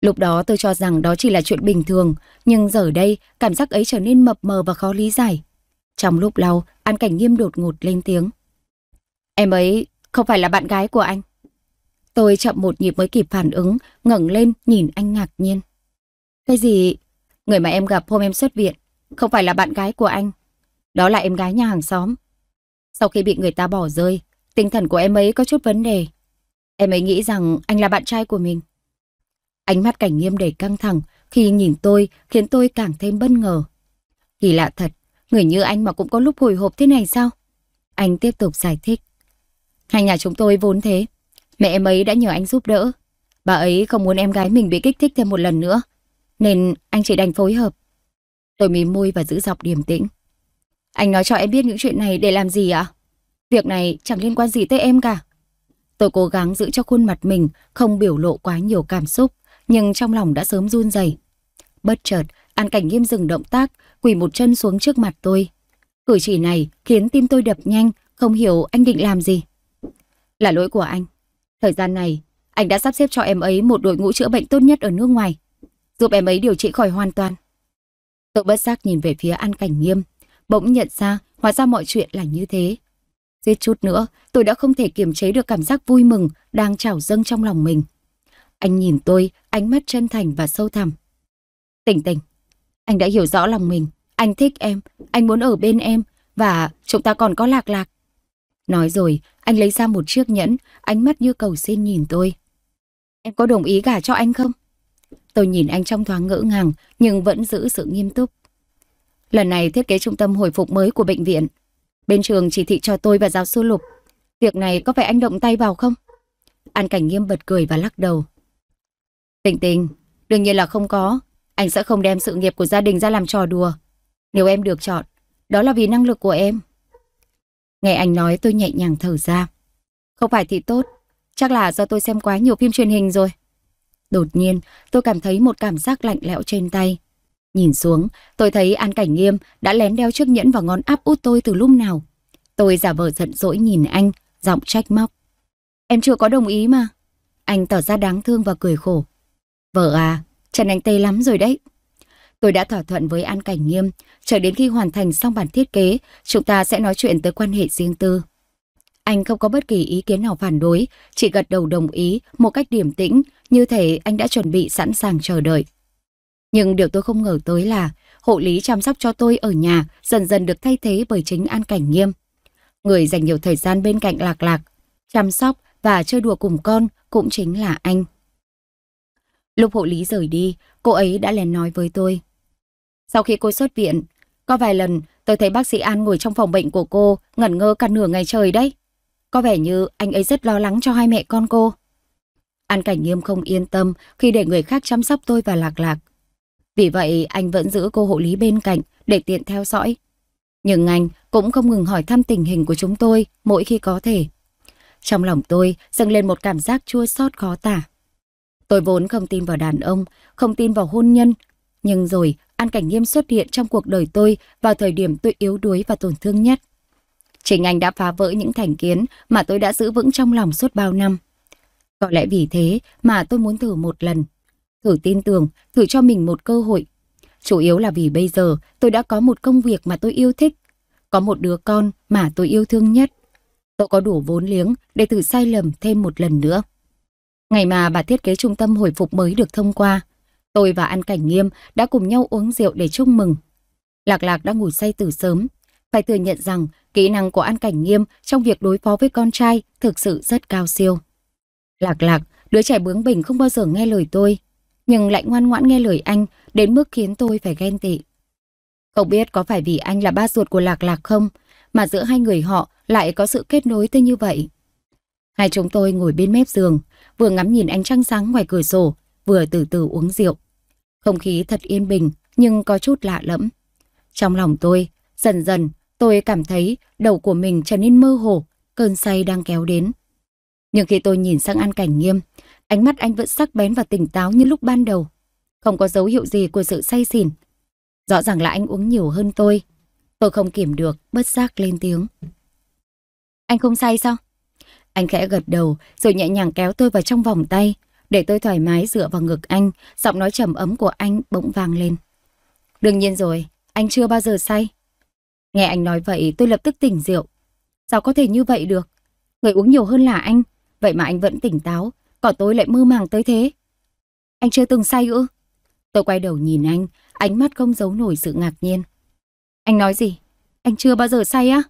Lúc đó tôi cho rằng đó chỉ là chuyện bình thường, nhưng giờ đây cảm giác ấy trở nên mập mờ và khó lý giải. Trong lúc lâu An Cảnh Nghiêm đột ngột lên tiếng. Em ấy không phải là bạn gái của anh. Tôi chậm một nhịp mới kịp phản ứng, ngẩng lên nhìn anh ngạc nhiên. Cái gì? Người mà em gặp hôm em xuất viện, không phải là bạn gái của anh. Đó là em gái nhà hàng xóm. Sau khi bị người ta bỏ rơi, tinh thần của em ấy có chút vấn đề. Em ấy nghĩ rằng anh là bạn trai của mình. Ánh mắt cảnh nghiêm đầy căng thẳng khi nhìn tôi khiến tôi càng thêm bất ngờ. Kỳ lạ thật, Người như anh mà cũng có lúc hồi hộp thế này sao? Anh tiếp tục giải thích. Hai nhà chúng tôi vốn thế. Mẹ em ấy đã nhờ anh giúp đỡ. Bà ấy không muốn em gái mình bị kích thích thêm một lần nữa. Nên anh chỉ đành phối hợp. Tôi mím môi và giữ dọc điềm tĩnh. Anh nói cho em biết những chuyện này để làm gì ạ? Việc này chẳng liên quan gì tới em cả. Tôi cố gắng giữ cho khuôn mặt mình không biểu lộ quá nhiều cảm xúc, nhưng trong lòng đã sớm run rẩy. Bất chợt, An cảnh nghiêm dừng động tác, quỳ một chân xuống trước mặt tôi. Cử chỉ này khiến tim tôi đập nhanh, không hiểu anh định làm gì. Là lỗi của anh. Thời gian này, anh đã sắp xếp cho em ấy một đội ngũ chữa bệnh tốt nhất ở nước ngoài, giúp em ấy điều trị khỏi hoàn toàn. Tôi bất giác nhìn về phía An Cảnh Nghiêm, bỗng nhận ra hóa ra mọi chuyện là như thế. Giết chút nữa, tôi đã không thể kiềm chế được cảm giác vui mừng đang trào dâng trong lòng mình. Anh nhìn tôi, ánh mắt chân thành và sâu thẳm. Tỉnh tỉnh, anh đã hiểu rõ lòng mình. Anh thích em, anh muốn ở bên em và chúng ta còn có lạc lạc. Nói rồi, anh lấy ra một chiếc nhẫn, ánh mắt như cầu xin nhìn tôi. Em có đồng ý gả cho anh không? Tôi nhìn anh trong thoáng ngỡ ngàng nhưng vẫn giữ sự nghiêm túc. Lần này thiết kế trung tâm hồi phục mới của bệnh viện. Bên trường chỉ thị cho tôi và giáo sư Lục. Việc này có phải anh động tay vào không? An Cảnh Nghiêm bật cười và lắc đầu. Tình tình, đương nhiên là không có. Anh sẽ không đem sự nghiệp của gia đình ra làm trò đùa. Nếu em được chọn, đó là vì năng lực của em. Nghe anh nói tôi nhẹ nhàng thở ra. Không phải thì tốt, chắc là do tôi xem quá nhiều phim truyền hình rồi. Đột nhiên, tôi cảm thấy một cảm giác lạnh lẽo trên tay. Nhìn xuống, tôi thấy An Cảnh Nghiêm đã lén đeo chiếc nhẫn vào ngón áp út tôi từ lúc nào. Tôi giả vờ giận dỗi nhìn anh, giọng trách móc. Em chưa có đồng ý mà. Anh tỏ ra đáng thương và cười khổ. Vợ à, chân anh tê lắm rồi đấy. Tôi đã thỏa thuận với An Cảnh Nghiêm, chờ đến khi hoàn thành xong bản thiết kế, chúng ta sẽ nói chuyện tới quan hệ riêng tư. Anh không có bất kỳ ý kiến nào phản đối, chỉ gật đầu đồng ý một cách điềm tĩnh, như thể anh đã chuẩn bị sẵn sàng chờ đợi. Nhưng điều tôi không ngờ tới là hộ lý chăm sóc cho tôi ở nhà dần dần được thay thế bởi chính An Cảnh Nghiêm. Người dành nhiều thời gian bên cạnh Lạc Lạc, chăm sóc và chơi đùa cùng con cũng chính là anh. Lúc hộ lý rời đi, cô ấy đã lén nói với tôi. Sau khi cô xuất viện, có vài lần tôi thấy bác sĩ An ngồi trong phòng bệnh của cô ngẩn ngơ cả nửa ngày trời đấy. Có vẻ như anh ấy rất lo lắng cho hai mẹ con cô. An Cảnh Nghiêm không yên tâm khi để người khác chăm sóc tôi và Lạc Lạc. Vì vậy anh vẫn giữ cô hộ lý bên cạnh để tiện theo dõi. Nhưng anh cũng không ngừng hỏi thăm tình hình của chúng tôi mỗi khi có thể. Trong lòng tôi dâng lên một cảm giác chua xót khó tả. Tôi vốn không tin vào đàn ông, không tin vào hôn nhân. Nhưng rồi, An Cảnh Nghiêm xuất hiện trong cuộc đời tôi vào thời điểm tôi yếu đuối và tổn thương nhất. Chính Anh đã phá vỡ những thành kiến mà tôi đã giữ vững trong lòng suốt bao năm. Có lẽ vì thế mà tôi muốn thử một lần. Thử tin tưởng, thử cho mình một cơ hội. Chủ yếu là vì bây giờ tôi đã có một công việc mà tôi yêu thích. Có một đứa con mà tôi yêu thương nhất. Tôi có đủ vốn liếng để thử sai lầm thêm một lần nữa. Ngày mà bà thiết kế trung tâm hồi phục mới được thông qua, tôi và An Cảnh Nghiêm đã cùng nhau uống rượu để chúc mừng. Lạc Lạc đã ngủ say từ sớm. Phải thừa nhận rằng kỹ năng của An Cảnh Nghiêm trong việc đối phó với con trai thực sự rất cao siêu. Lạc Lạc, đứa trẻ bướng bỉnh không bao giờ nghe lời tôi, nhưng lại ngoan ngoãn nghe lời anh đến mức khiến tôi phải ghen tị. Không biết có phải vì anh là ba ruột của Lạc Lạc không, mà giữa hai người họ lại có sự kết nối tới như vậy. Hai chúng tôi ngồi bên mép giường, vừa ngắm nhìn ánh trăng sáng ngoài cửa sổ, vừa từ từ uống rượu. Không khí thật yên bình, nhưng có chút lạ lẫm. Trong lòng tôi, dần dần, tôi cảm thấy đầu của mình trở nên mơ hồ, cơn say đang kéo đến. Nhưng khi tôi nhìn sang An Cảnh Nghiêm, ánh mắt anh vẫn sắc bén và tỉnh táo như lúc ban đầu. Không có dấu hiệu gì của sự say xỉn. Rõ ràng là anh uống nhiều hơn tôi. Tôi không kiểm được, bất giác lên tiếng. Anh không say sao? Anh khẽ gật đầu, rồi nhẹ nhàng kéo tôi vào trong vòng tay, để tôi thoải mái dựa vào ngực anh, giọng nói trầm ấm của anh bỗng vang lên. Đương nhiên rồi, anh chưa bao giờ say. Nghe anh nói vậy tôi lập tức tỉnh rượu. Sao có thể như vậy được? Người uống nhiều hơn là anh, vậy mà anh vẫn tỉnh táo, còn tôi lại mơ màng tới thế. Anh chưa từng say ư? Tôi quay đầu nhìn anh, ánh mắt không giấu nổi sự ngạc nhiên. Anh nói gì? Anh chưa bao giờ say á?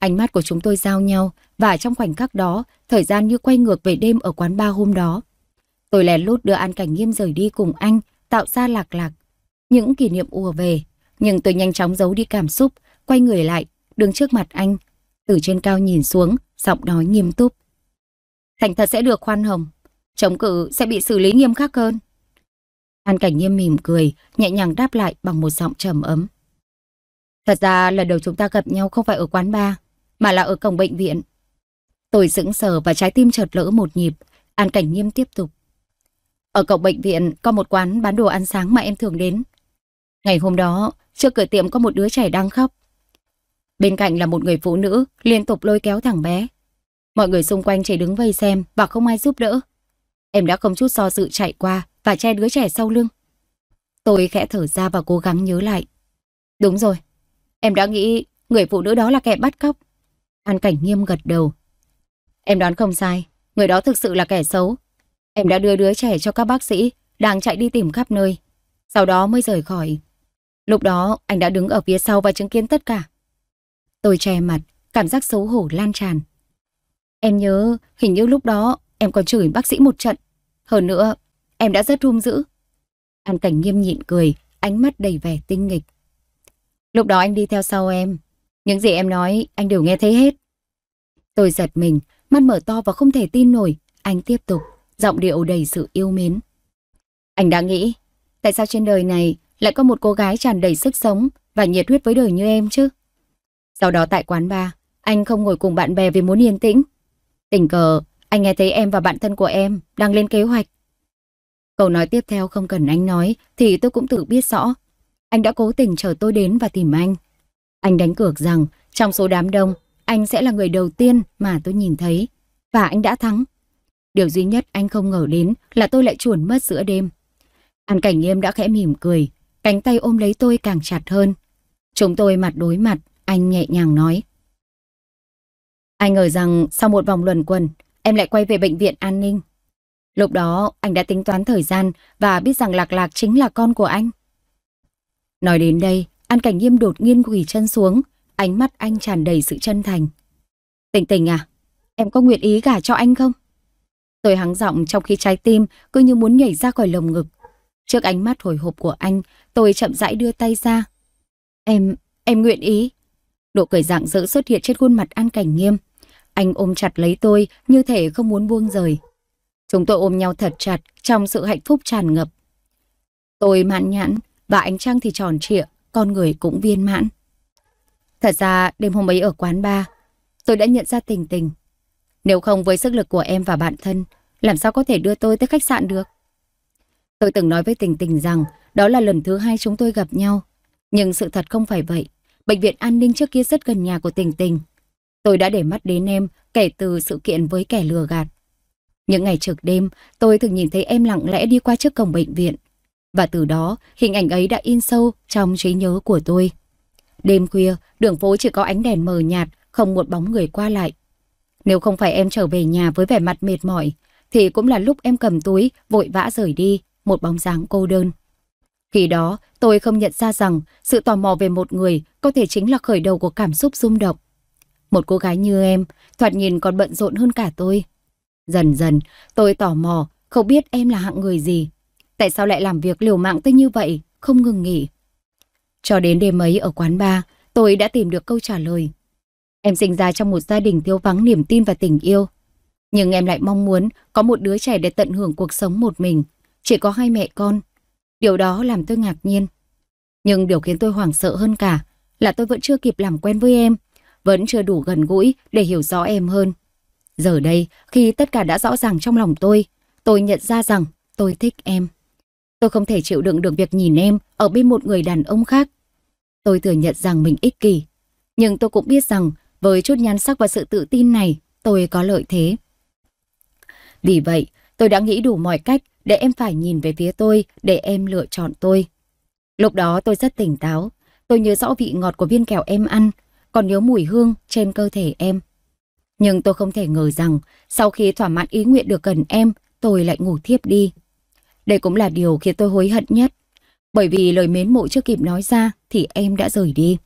Ánh mắt của chúng tôi giao nhau và trong khoảnh khắc đó, thời gian như quay ngược về đêm ở quán ba hôm đó. Tôi lén lút đưa An Cảnh Nghiêm rời đi cùng anh, tạo ra lạc lạc. Những kỷ niệm ùa về, nhưng tôi nhanh chóng giấu đi cảm xúc, quay người lại, đứng trước mặt anh. Từ trên cao nhìn xuống, giọng nói nghiêm túc. Thành thật sẽ được khoan hồng, chống cự sẽ bị xử lý nghiêm khắc hơn. An Cảnh Nghiêm mỉm cười, nhẹ nhàng đáp lại bằng một giọng trầm ấm. Thật ra lần đầu chúng ta gặp nhau không phải ở quán bar, mà là ở cổng bệnh viện. Tôi sững sờ và trái tim chợt lỡ một nhịp, An Cảnh Nghiêm tiếp tục. Ở cổng bệnh viện có một quán bán đồ ăn sáng mà em thường đến. Ngày hôm đó, trước cửa tiệm có một đứa trẻ đang khóc. Bên cạnh là một người phụ nữ liên tục lôi kéo thằng bé. Mọi người xung quanh chỉ đứng vây xem và không ai giúp đỡ. Em đã không chút do dự chạy qua và che đứa trẻ sau lưng. Tôi khẽ thở ra và cố gắng nhớ lại. Đúng rồi, em đã nghĩ người phụ nữ đó là kẻ bắt cóc. An Cảnh Nghiêm gật đầu. Em đoán không sai, người đó thực sự là kẻ xấu. Em đã đưa đứa trẻ cho các bác sĩ, đang chạy đi tìm khắp nơi. Sau đó mới rời khỏi. Lúc đó anh đã đứng ở phía sau và chứng kiến tất cả. Tôi che mặt, cảm giác xấu hổ lan tràn. Em nhớ hình như lúc đó em còn chửi bác sĩ một trận. Hơn nữa, em đã rất hung dữ. An Cảnh Nghiêm nhịn cười, ánh mắt đầy vẻ tinh nghịch. Lúc đó anh đi theo sau em, những gì em nói, anh đều nghe thấy hết. Tôi giật mình, mắt mở to và không thể tin nổi. Anh tiếp tục, giọng điệu đầy sự yêu mến. Anh đã nghĩ, tại sao trên đời này lại có một cô gái tràn đầy sức sống và nhiệt huyết với đời như em chứ? Sau đó tại quán bar, anh không ngồi cùng bạn bè vì muốn yên tĩnh. Tình cờ, anh nghe thấy em và bạn thân của em đang lên kế hoạch. Câu nói tiếp theo không cần anh nói thì tôi cũng tự biết rõ. Anh đã cố tình chờ tôi đến và tìm anh. Anh đánh cược rằng trong số đám đông, anh sẽ là người đầu tiên mà tôi nhìn thấy. Và anh đã thắng. Điều duy nhất anh không ngờ đến là tôi lại chuồn mất giữa đêm. An Cảnh Nghiêm đã khẽ mỉm cười, cánh tay ôm lấy tôi càng chặt hơn. Chúng tôi mặt đối mặt, anh nhẹ nhàng nói. Anh ngờ rằng sau một vòng luẩn quẩn, em lại quay về bệnh viện an ninh. Lúc đó, anh đã tính toán thời gian và biết rằng Lạc Lạc chính là con của anh. Nói đến đây, An Cảnh Nghiêm đột nhiên quỳ chân xuống, ánh mắt anh tràn đầy sự chân thành. Tình tình à, em có nguyện ý gả cho anh không? Tôi hắng giọng trong khi trái tim cứ như muốn nhảy ra khỏi lồng ngực. Trước ánh mắt hồi hộp của anh, tôi chậm rãi đưa tay ra. Em, em nguyện ý. Độ cười dạng dỡ xuất hiện trên khuôn mặt An Cảnh Nghiêm. Anh ôm chặt lấy tôi như thể không muốn buông rời. Chúng tôi ôm nhau thật chặt trong sự hạnh phúc tràn ngập. Tôi mạn nhãn và ánh trăng thì tròn trịa con người cũng viên mãn. Thật ra đêm hôm ấy ở quán ba tôi đã nhận ra tình tình. Nếu không với sức lực của em và bạn thân, làm sao có thể đưa tôi tới khách sạn được? Tôi từng nói với tình tình rằng đó là lần thứ hai chúng tôi gặp nhau. Nhưng sự thật không phải vậy. Bệnh viện an ninh trước kia rất gần nhà của tình tình. Tôi đã để mắt đến em kể từ sự kiện với kẻ lừa gạt. Những ngày trực đêm, tôi thường nhìn thấy em lặng lẽ đi qua trước cổng bệnh viện. Và từ đó, hình ảnh ấy đã in sâu trong trí nhớ của tôi. Đêm khuya, đường phố chỉ có ánh đèn mờ nhạt, không một bóng người qua lại. Nếu không phải em trở về nhà với vẻ mặt mệt mỏi, thì cũng là lúc em cầm túi, vội vã rời đi, một bóng dáng cô đơn. Khi đó, tôi không nhận ra rằng sự tò mò về một người có thể chính là khởi đầu của cảm xúc rung động. Một cô gái như em, thoạt nhìn còn bận rộn hơn cả tôi. Dần dần, tôi tò mò, không biết em là hạng người gì. Tại sao lại làm việc liều mạng tới như vậy, không ngừng nghỉ? Cho đến đêm ấy ở quán bar, tôi đã tìm được câu trả lời. Em sinh ra trong một gia đình thiếu vắng niềm tin và tình yêu. Nhưng em lại mong muốn có một đứa trẻ để tận hưởng cuộc sống một mình, chỉ có hai mẹ con. Điều đó làm tôi ngạc nhiên. Nhưng điều khiến tôi hoảng sợ hơn cả là tôi vẫn chưa kịp làm quen với em, vẫn chưa đủ gần gũi để hiểu rõ em hơn. Giờ đây, khi tất cả đã rõ ràng trong lòng tôi, tôi nhận ra rằng tôi thích em. Tôi không thể chịu đựng được việc nhìn em ở bên một người đàn ông khác. Tôi thừa nhận rằng mình ích kỷ, nhưng tôi cũng biết rằng với chút nhan sắc và sự tự tin này, tôi có lợi thế. Vì vậy, tôi đã nghĩ đủ mọi cách để em phải nhìn về phía tôi, để em lựa chọn tôi. Lúc đó tôi rất tỉnh táo, tôi nhớ rõ vị ngọt của viên kẹo em ăn, còn nhớ mùi hương trên cơ thể em. Nhưng tôi không thể ngờ rằng, sau khi thỏa mãn ý nguyện được gần em, tôi lại ngủ thiếp đi. Đây cũng là điều khiến tôi hối hận nhất. Bởi vì lời mến mộ chưa kịp nói ra thì em đã rời đi.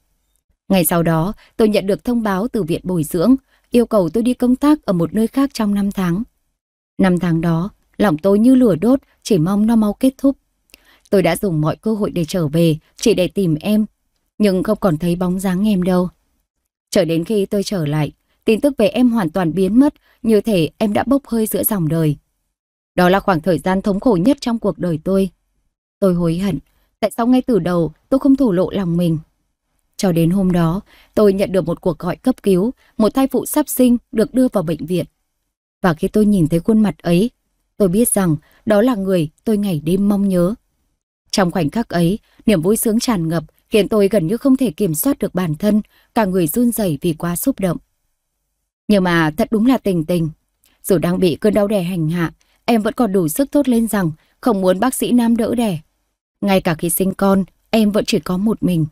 Ngày sau đó, tôi nhận được thông báo từ viện bồi dưỡng, yêu cầu tôi đi công tác ở một nơi khác trong 5 tháng. Năm tháng đó, lòng tôi như lửa đốt, chỉ mong nó mau kết thúc. Tôi đã dùng mọi cơ hội để trở về, chỉ để tìm em, nhưng không còn thấy bóng dáng em đâu. Trở đến khi tôi trở lại, tin tức về em hoàn toàn biến mất, như thể em đã bốc hơi giữa dòng đời. Đó là khoảng thời gian thống khổ nhất trong cuộc đời tôi. Tôi hối hận, tại sao ngay từ đầu tôi không thổ lộ lòng mình. Cho đến hôm đó, tôi nhận được một cuộc gọi cấp cứu, một thai phụ sắp sinh được đưa vào bệnh viện. Và khi tôi nhìn thấy khuôn mặt ấy, tôi biết rằng đó là người tôi ngày đêm mong nhớ. Trong khoảnh khắc ấy, niềm vui sướng tràn ngập khiến tôi gần như không thể kiểm soát được bản thân, cả người run rẩy vì quá xúc động. Nhưng mà thật đúng là tình tình. Dù đang bị cơn đau đè hành hạ, em vẫn còn đủ sức thốt lên rằng không muốn bác sĩ nam đỡ đẻ. Ngay cả khi sinh con, em vẫn chỉ có một mình.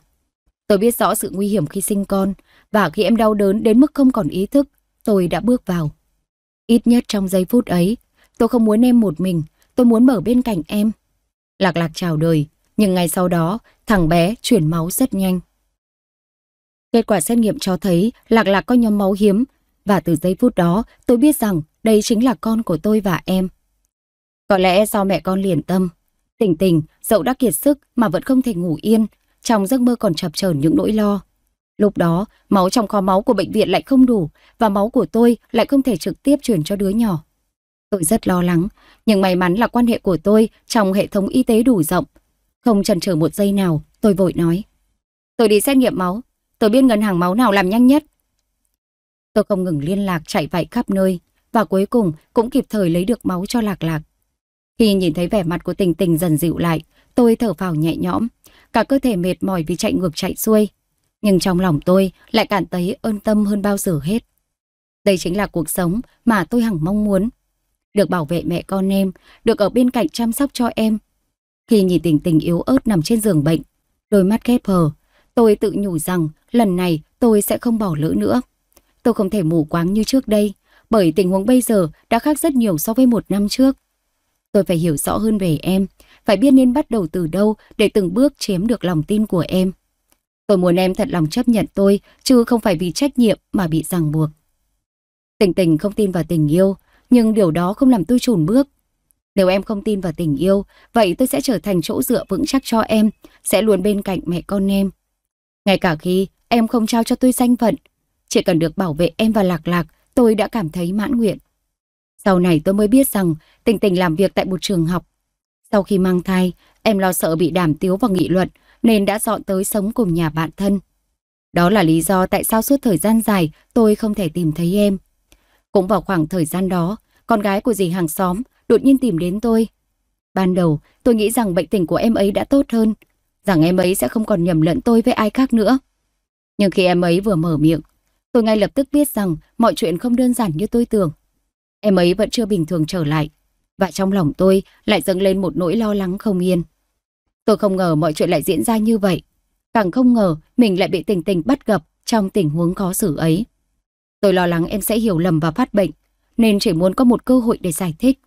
Tôi biết rõ sự nguy hiểm khi sinh con và khi em đau đớn đến mức không còn ý thức, tôi đã bước vào. Ít nhất trong giây phút ấy, tôi không muốn em một mình, tôi muốn mở bên cạnh em. Lạc lạc chào đời, nhưng ngày sau đó, thằng bé chuyển máu rất nhanh. Kết quả xét nghiệm cho thấy Lạc Lạc có nhóm máu hiếm và từ giây phút đó tôi biết rằng đây chính là con của tôi và em. Có lẽ do mẹ con liền tâm. Tỉnh tỉnh, dẫu đã kiệt sức mà vẫn không thể ngủ yên, trong giấc mơ còn chập chờn những nỗi lo. Lúc đó, máu trong kho máu của bệnh viện lại không đủ và máu của tôi lại không thể trực tiếp chuyển cho đứa nhỏ. Tôi rất lo lắng, nhưng may mắn là quan hệ của tôi trong hệ thống y tế đủ rộng. Không chần chừ một giây nào, tôi vội nói. Tôi đi xét nghiệm máu, tôi biết ngân hàng máu nào làm nhanh nhất. Tôi không ngừng liên lạc chạy vạy khắp nơi và cuối cùng cũng kịp thời lấy được máu cho Lạc Lạc. Khi nhìn thấy vẻ mặt của tình tình dần dịu lại, tôi thở phào nhẹ nhõm. Cả cơ thể mệt mỏi vì chạy ngược chạy xuôi. Nhưng trong lòng tôi lại cảm thấy ơn tâm hơn bao giờ hết. Đây chính là cuộc sống mà tôi hằng mong muốn. Được bảo vệ mẹ con em, được ở bên cạnh chăm sóc cho em. Khi nhìn tình tình yếu ớt nằm trên giường bệnh, đôi mắt khép hờ, tôi tự nhủ rằng lần này tôi sẽ không bỏ lỡ nữa. Tôi không thể mù quáng như trước đây, bởi tình huống bây giờ đã khác rất nhiều so với một năm trước. Tôi phải hiểu rõ hơn về em, phải biết nên bắt đầu từ đâu để từng bước chiếm được lòng tin của em. Tôi muốn em thật lòng chấp nhận tôi, chứ không phải vì trách nhiệm mà bị ràng buộc. Tình tình không tin vào tình yêu, nhưng điều đó không làm tôi chùn bước. Nếu em không tin vào tình yêu, vậy tôi sẽ trở thành chỗ dựa vững chắc cho em, sẽ luôn bên cạnh mẹ con em. Ngay cả khi em không trao cho tôi danh phận, chỉ cần được bảo vệ em và lạc lạc, tôi đã cảm thấy mãn nguyện. Sau này tôi mới biết rằng Tình Tình làm việc tại một trường học. Sau khi mang thai, em lo sợ bị đàm tiếu và nghị luận nên đã dọn tới sống cùng nhà bạn thân. Đó là lý do tại sao suốt thời gian dài tôi không thể tìm thấy em. Cũng vào khoảng thời gian đó, con gái của dì hàng xóm đột nhiên tìm đến tôi. Ban đầu, tôi nghĩ rằng bệnh tình của em ấy đã tốt hơn, rằng em ấy sẽ không còn nhầm lẫn tôi với ai khác nữa. Nhưng khi em ấy vừa mở miệng, tôi ngay lập tức biết rằng mọi chuyện không đơn giản như tôi tưởng em ấy vẫn chưa bình thường trở lại. Và trong lòng tôi lại dâng lên một nỗi lo lắng không yên. Tôi không ngờ mọi chuyện lại diễn ra như vậy. Càng không ngờ mình lại bị tình tình bắt gặp trong tình huống khó xử ấy. Tôi lo lắng em sẽ hiểu lầm và phát bệnh, nên chỉ muốn có một cơ hội để giải thích.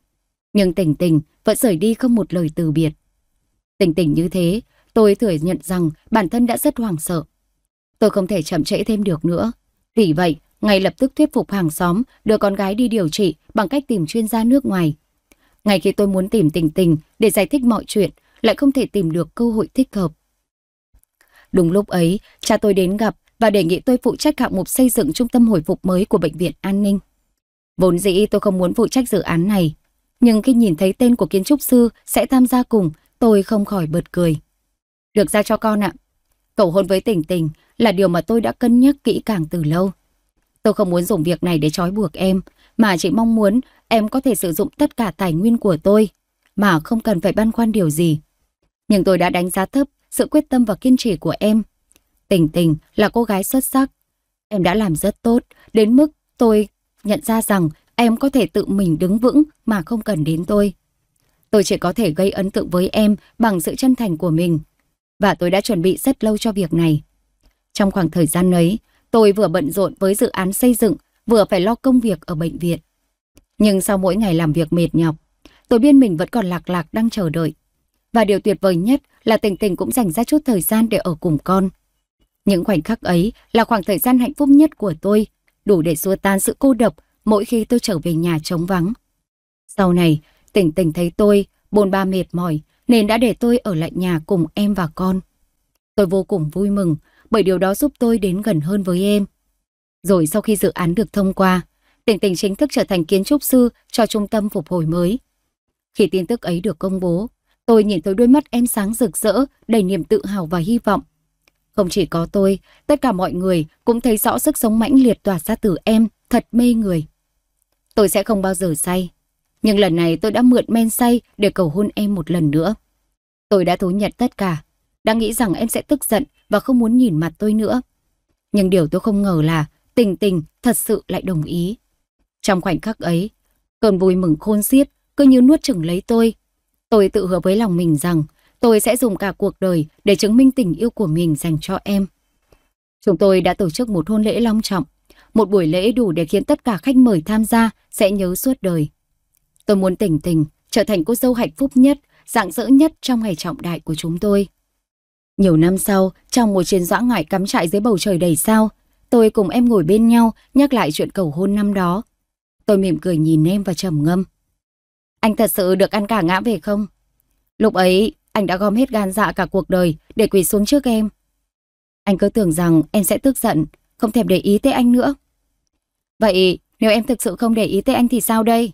Nhưng tình tình vẫn rời đi không một lời từ biệt. Tình tình như thế, tôi thừa nhận rằng bản thân đã rất hoảng sợ. Tôi không thể chậm trễ thêm được nữa. Vì vậy, ngay lập tức thuyết phục hàng xóm đưa con gái đi điều trị bằng cách tìm chuyên gia nước ngoài. Ngay khi tôi muốn tìm tình tình để giải thích mọi chuyện, lại không thể tìm được cơ hội thích hợp. Đúng lúc ấy, cha tôi đến gặp và đề nghị tôi phụ trách hạng mục xây dựng trung tâm hồi phục mới của Bệnh viện An ninh. Vốn dĩ tôi không muốn phụ trách dự án này, nhưng khi nhìn thấy tên của kiến trúc sư sẽ tham gia cùng, tôi không khỏi bật cười. Được ra cho con ạ, cầu hôn với Tỉnh tình là điều mà tôi đã cân nhắc kỹ càng từ lâu. Tôi không muốn dùng việc này để trói buộc em, mà chỉ mong muốn em có thể sử dụng tất cả tài nguyên của tôi, mà không cần phải băn khoăn điều gì. Nhưng tôi đã đánh giá thấp sự quyết tâm và kiên trì của em. Tình tình là cô gái xuất sắc. Em đã làm rất tốt, đến mức tôi nhận ra rằng em có thể tự mình đứng vững mà không cần đến tôi. Tôi chỉ có thể gây ấn tượng với em bằng sự chân thành của mình. Và tôi đã chuẩn bị rất lâu cho việc này. Trong khoảng thời gian ấy, tôi vừa bận rộn với dự án xây dựng, vừa phải lo công việc ở bệnh viện. Nhưng sau mỗi ngày làm việc mệt nhọc, tôi biết mình vẫn còn lạc lạc đang chờ đợi. Và điều tuyệt vời nhất là Tình Tình cũng dành ra chút thời gian để ở cùng con. Những khoảnh khắc ấy là khoảng thời gian hạnh phúc nhất của tôi, đủ để xua tan sự cô độc mỗi khi tôi trở về nhà trống vắng. Sau này, Tình Tình thấy tôi bồn ba mệt mỏi nên đã để tôi ở lại nhà cùng em và con. Tôi vô cùng vui mừng bởi điều đó giúp tôi đến gần hơn với em. Rồi sau khi dự án được thông qua, Tỉnh Tỉnh chính thức trở thành kiến trúc sư cho trung tâm phục hồi mới. Khi tin tức ấy được công bố, tôi nhìn thấy đôi mắt em sáng rực rỡ, đầy niềm tự hào và hy vọng. Không chỉ có tôi, tất cả mọi người cũng thấy rõ sức sống mãnh liệt tỏa ra từ em, thật mê người. Tôi sẽ không bao giờ say, nhưng lần này tôi đã mượn men say để cầu hôn em một lần nữa. Tôi đã thú nhận tất cả, đã nghĩ rằng em sẽ tức giận và không muốn nhìn mặt tôi nữa. Nhưng điều tôi không ngờ là tình tình thật sự lại đồng ý. Trong khoảnh khắc ấy, cơn vui mừng khôn xiết cứ như nuốt chửng lấy tôi. Tôi tự hứa với lòng mình rằng tôi sẽ dùng cả cuộc đời để chứng minh tình yêu của mình dành cho em. Chúng tôi đã tổ chức một hôn lễ long trọng, một buổi lễ đủ để khiến tất cả khách mời tham gia sẽ nhớ suốt đời. Tôi muốn tỉnh tình trở thành cô dâu hạnh phúc nhất, rạng rỡ nhất trong ngày trọng đại của chúng tôi. Nhiều năm sau, trong một chuyến dã ngoại cắm trại dưới bầu trời đầy sao, tôi cùng em ngồi bên nhau nhắc lại chuyện cầu hôn năm đó. Tôi mỉm cười nhìn em và trầm ngâm. Anh thật sự được ăn cả ngã về không? Lúc ấy, anh đã gom hết gan dạ cả cuộc đời để quỳ xuống trước em. Anh cứ tưởng rằng em sẽ tức giận, không thèm để ý tới anh nữa. Vậy nếu em thực sự không để ý tới anh thì sao đây?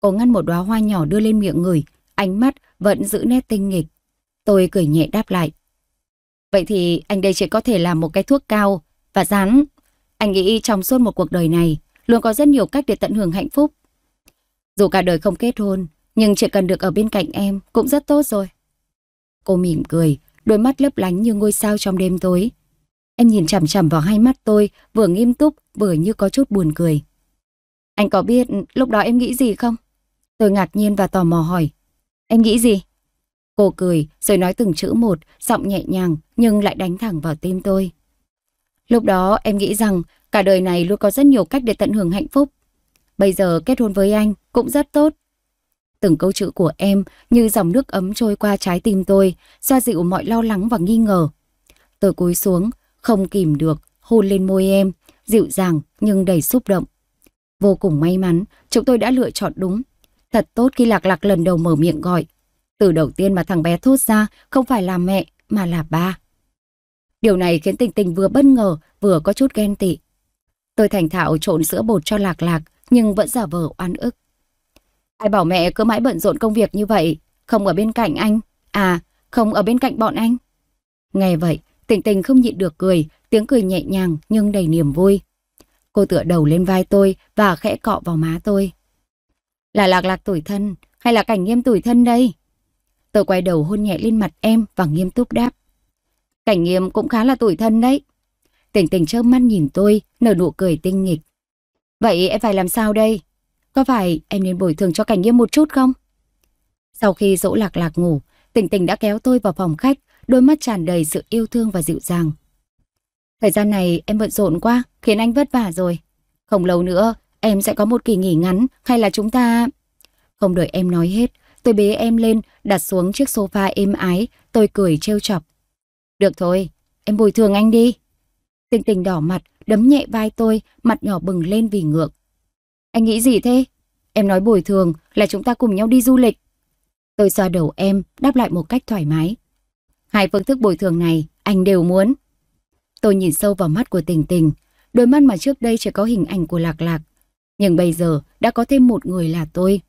Cô ngăn một đóa hoa nhỏ đưa lên miệng người, ánh mắt vẫn giữ nét tinh nghịch. Tôi cười nhẹ đáp lại. Vậy thì anh đây chỉ có thể làm một cái thuốc cao và rán. Anh nghĩ trong suốt một cuộc đời này, luôn có rất nhiều cách để tận hưởng hạnh phúc. Dù cả đời không kết hôn, nhưng chỉ cần được ở bên cạnh em cũng rất tốt rồi. Cô mỉm cười, đôi mắt lấp lánh như ngôi sao trong đêm tối. Em nhìn chằm chằm vào hai mắt tôi, vừa nghiêm túc, vừa như có chút buồn cười. Anh có biết lúc đó em nghĩ gì không? Tôi ngạc nhiên và tò mò hỏi. Em nghĩ gì? Cô cười rồi nói từng chữ một, giọng nhẹ nhàng nhưng lại đánh thẳng vào tim tôi. Lúc đó em nghĩ rằng cả đời này luôn có rất nhiều cách để tận hưởng hạnh phúc. Bây giờ kết hôn với anh cũng rất tốt. Từng câu chữ của em như dòng nước ấm trôi qua trái tim tôi, xoa dịu mọi lo lắng và nghi ngờ. Tôi cúi xuống, không kìm được, hôn lên môi em, dịu dàng nhưng đầy xúc động. Vô cùng may mắn, chúng tôi đã lựa chọn đúng. Thật tốt khi Lạc Lạc lần đầu mở miệng gọi, từ đầu tiên mà thằng bé thốt ra không phải là mẹ mà là ba. Điều này khiến Tình Tình vừa bất ngờ vừa có chút ghen tị. Tôi thành thạo trộn sữa bột cho lạc lạc nhưng vẫn giả vờ oan ức. Ai bảo mẹ cứ mãi bận rộn công việc như vậy, không ở bên cạnh anh, à không ở bên cạnh bọn anh. Nghe vậy, Tình Tình không nhịn được cười, tiếng cười nhẹ nhàng nhưng đầy niềm vui. Cô tựa đầu lên vai tôi và khẽ cọ vào má tôi. Là lạc lạc tuổi thân hay là cảnh nghiêm tuổi thân đây? tôi quay đầu hôn nhẹ lên mặt em và nghiêm túc đáp. Cảnh nghiêm cũng khá là tuổi thân đấy. Tỉnh tỉnh trơ mắt nhìn tôi, nở nụ cười tinh nghịch. Vậy em phải làm sao đây? Có phải em nên bồi thường cho cảnh nghiêm một chút không? Sau khi dỗ lạc lạc ngủ, tỉnh tỉnh đã kéo tôi vào phòng khách, đôi mắt tràn đầy sự yêu thương và dịu dàng. Thời gian này em bận rộn quá, khiến anh vất vả rồi. Không lâu nữa, em sẽ có một kỳ nghỉ ngắn hay là chúng ta... Không đợi em nói hết, Tôi bế em lên, đặt xuống chiếc sofa êm ái, tôi cười trêu chọc. Được thôi, em bồi thường anh đi. Tình tình đỏ mặt, đấm nhẹ vai tôi, mặt nhỏ bừng lên vì ngượng. Anh nghĩ gì thế? Em nói bồi thường là chúng ta cùng nhau đi du lịch. Tôi xoa đầu em, đáp lại một cách thoải mái. Hai phương thức bồi thường này, anh đều muốn. Tôi nhìn sâu vào mắt của tình tình, đôi mắt mà trước đây chỉ có hình ảnh của lạc lạc. Nhưng bây giờ đã có thêm một người là tôi.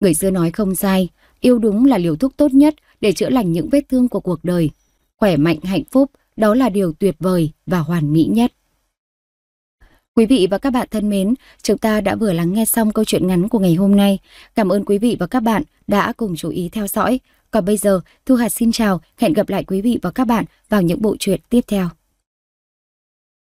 Người xưa nói không sai, yêu đúng là liều thuốc tốt nhất để chữa lành những vết thương của cuộc đời. Khỏe mạnh, hạnh phúc, đó là điều tuyệt vời và hoàn mỹ nhất. Quý vị và các bạn thân mến, chúng ta đã vừa lắng nghe xong câu chuyện ngắn của ngày hôm nay. Cảm ơn quý vị và các bạn đã cùng chú ý theo dõi. Còn bây giờ, Thu Hà xin chào, hẹn gặp lại quý vị và các bạn vào những bộ truyện tiếp theo.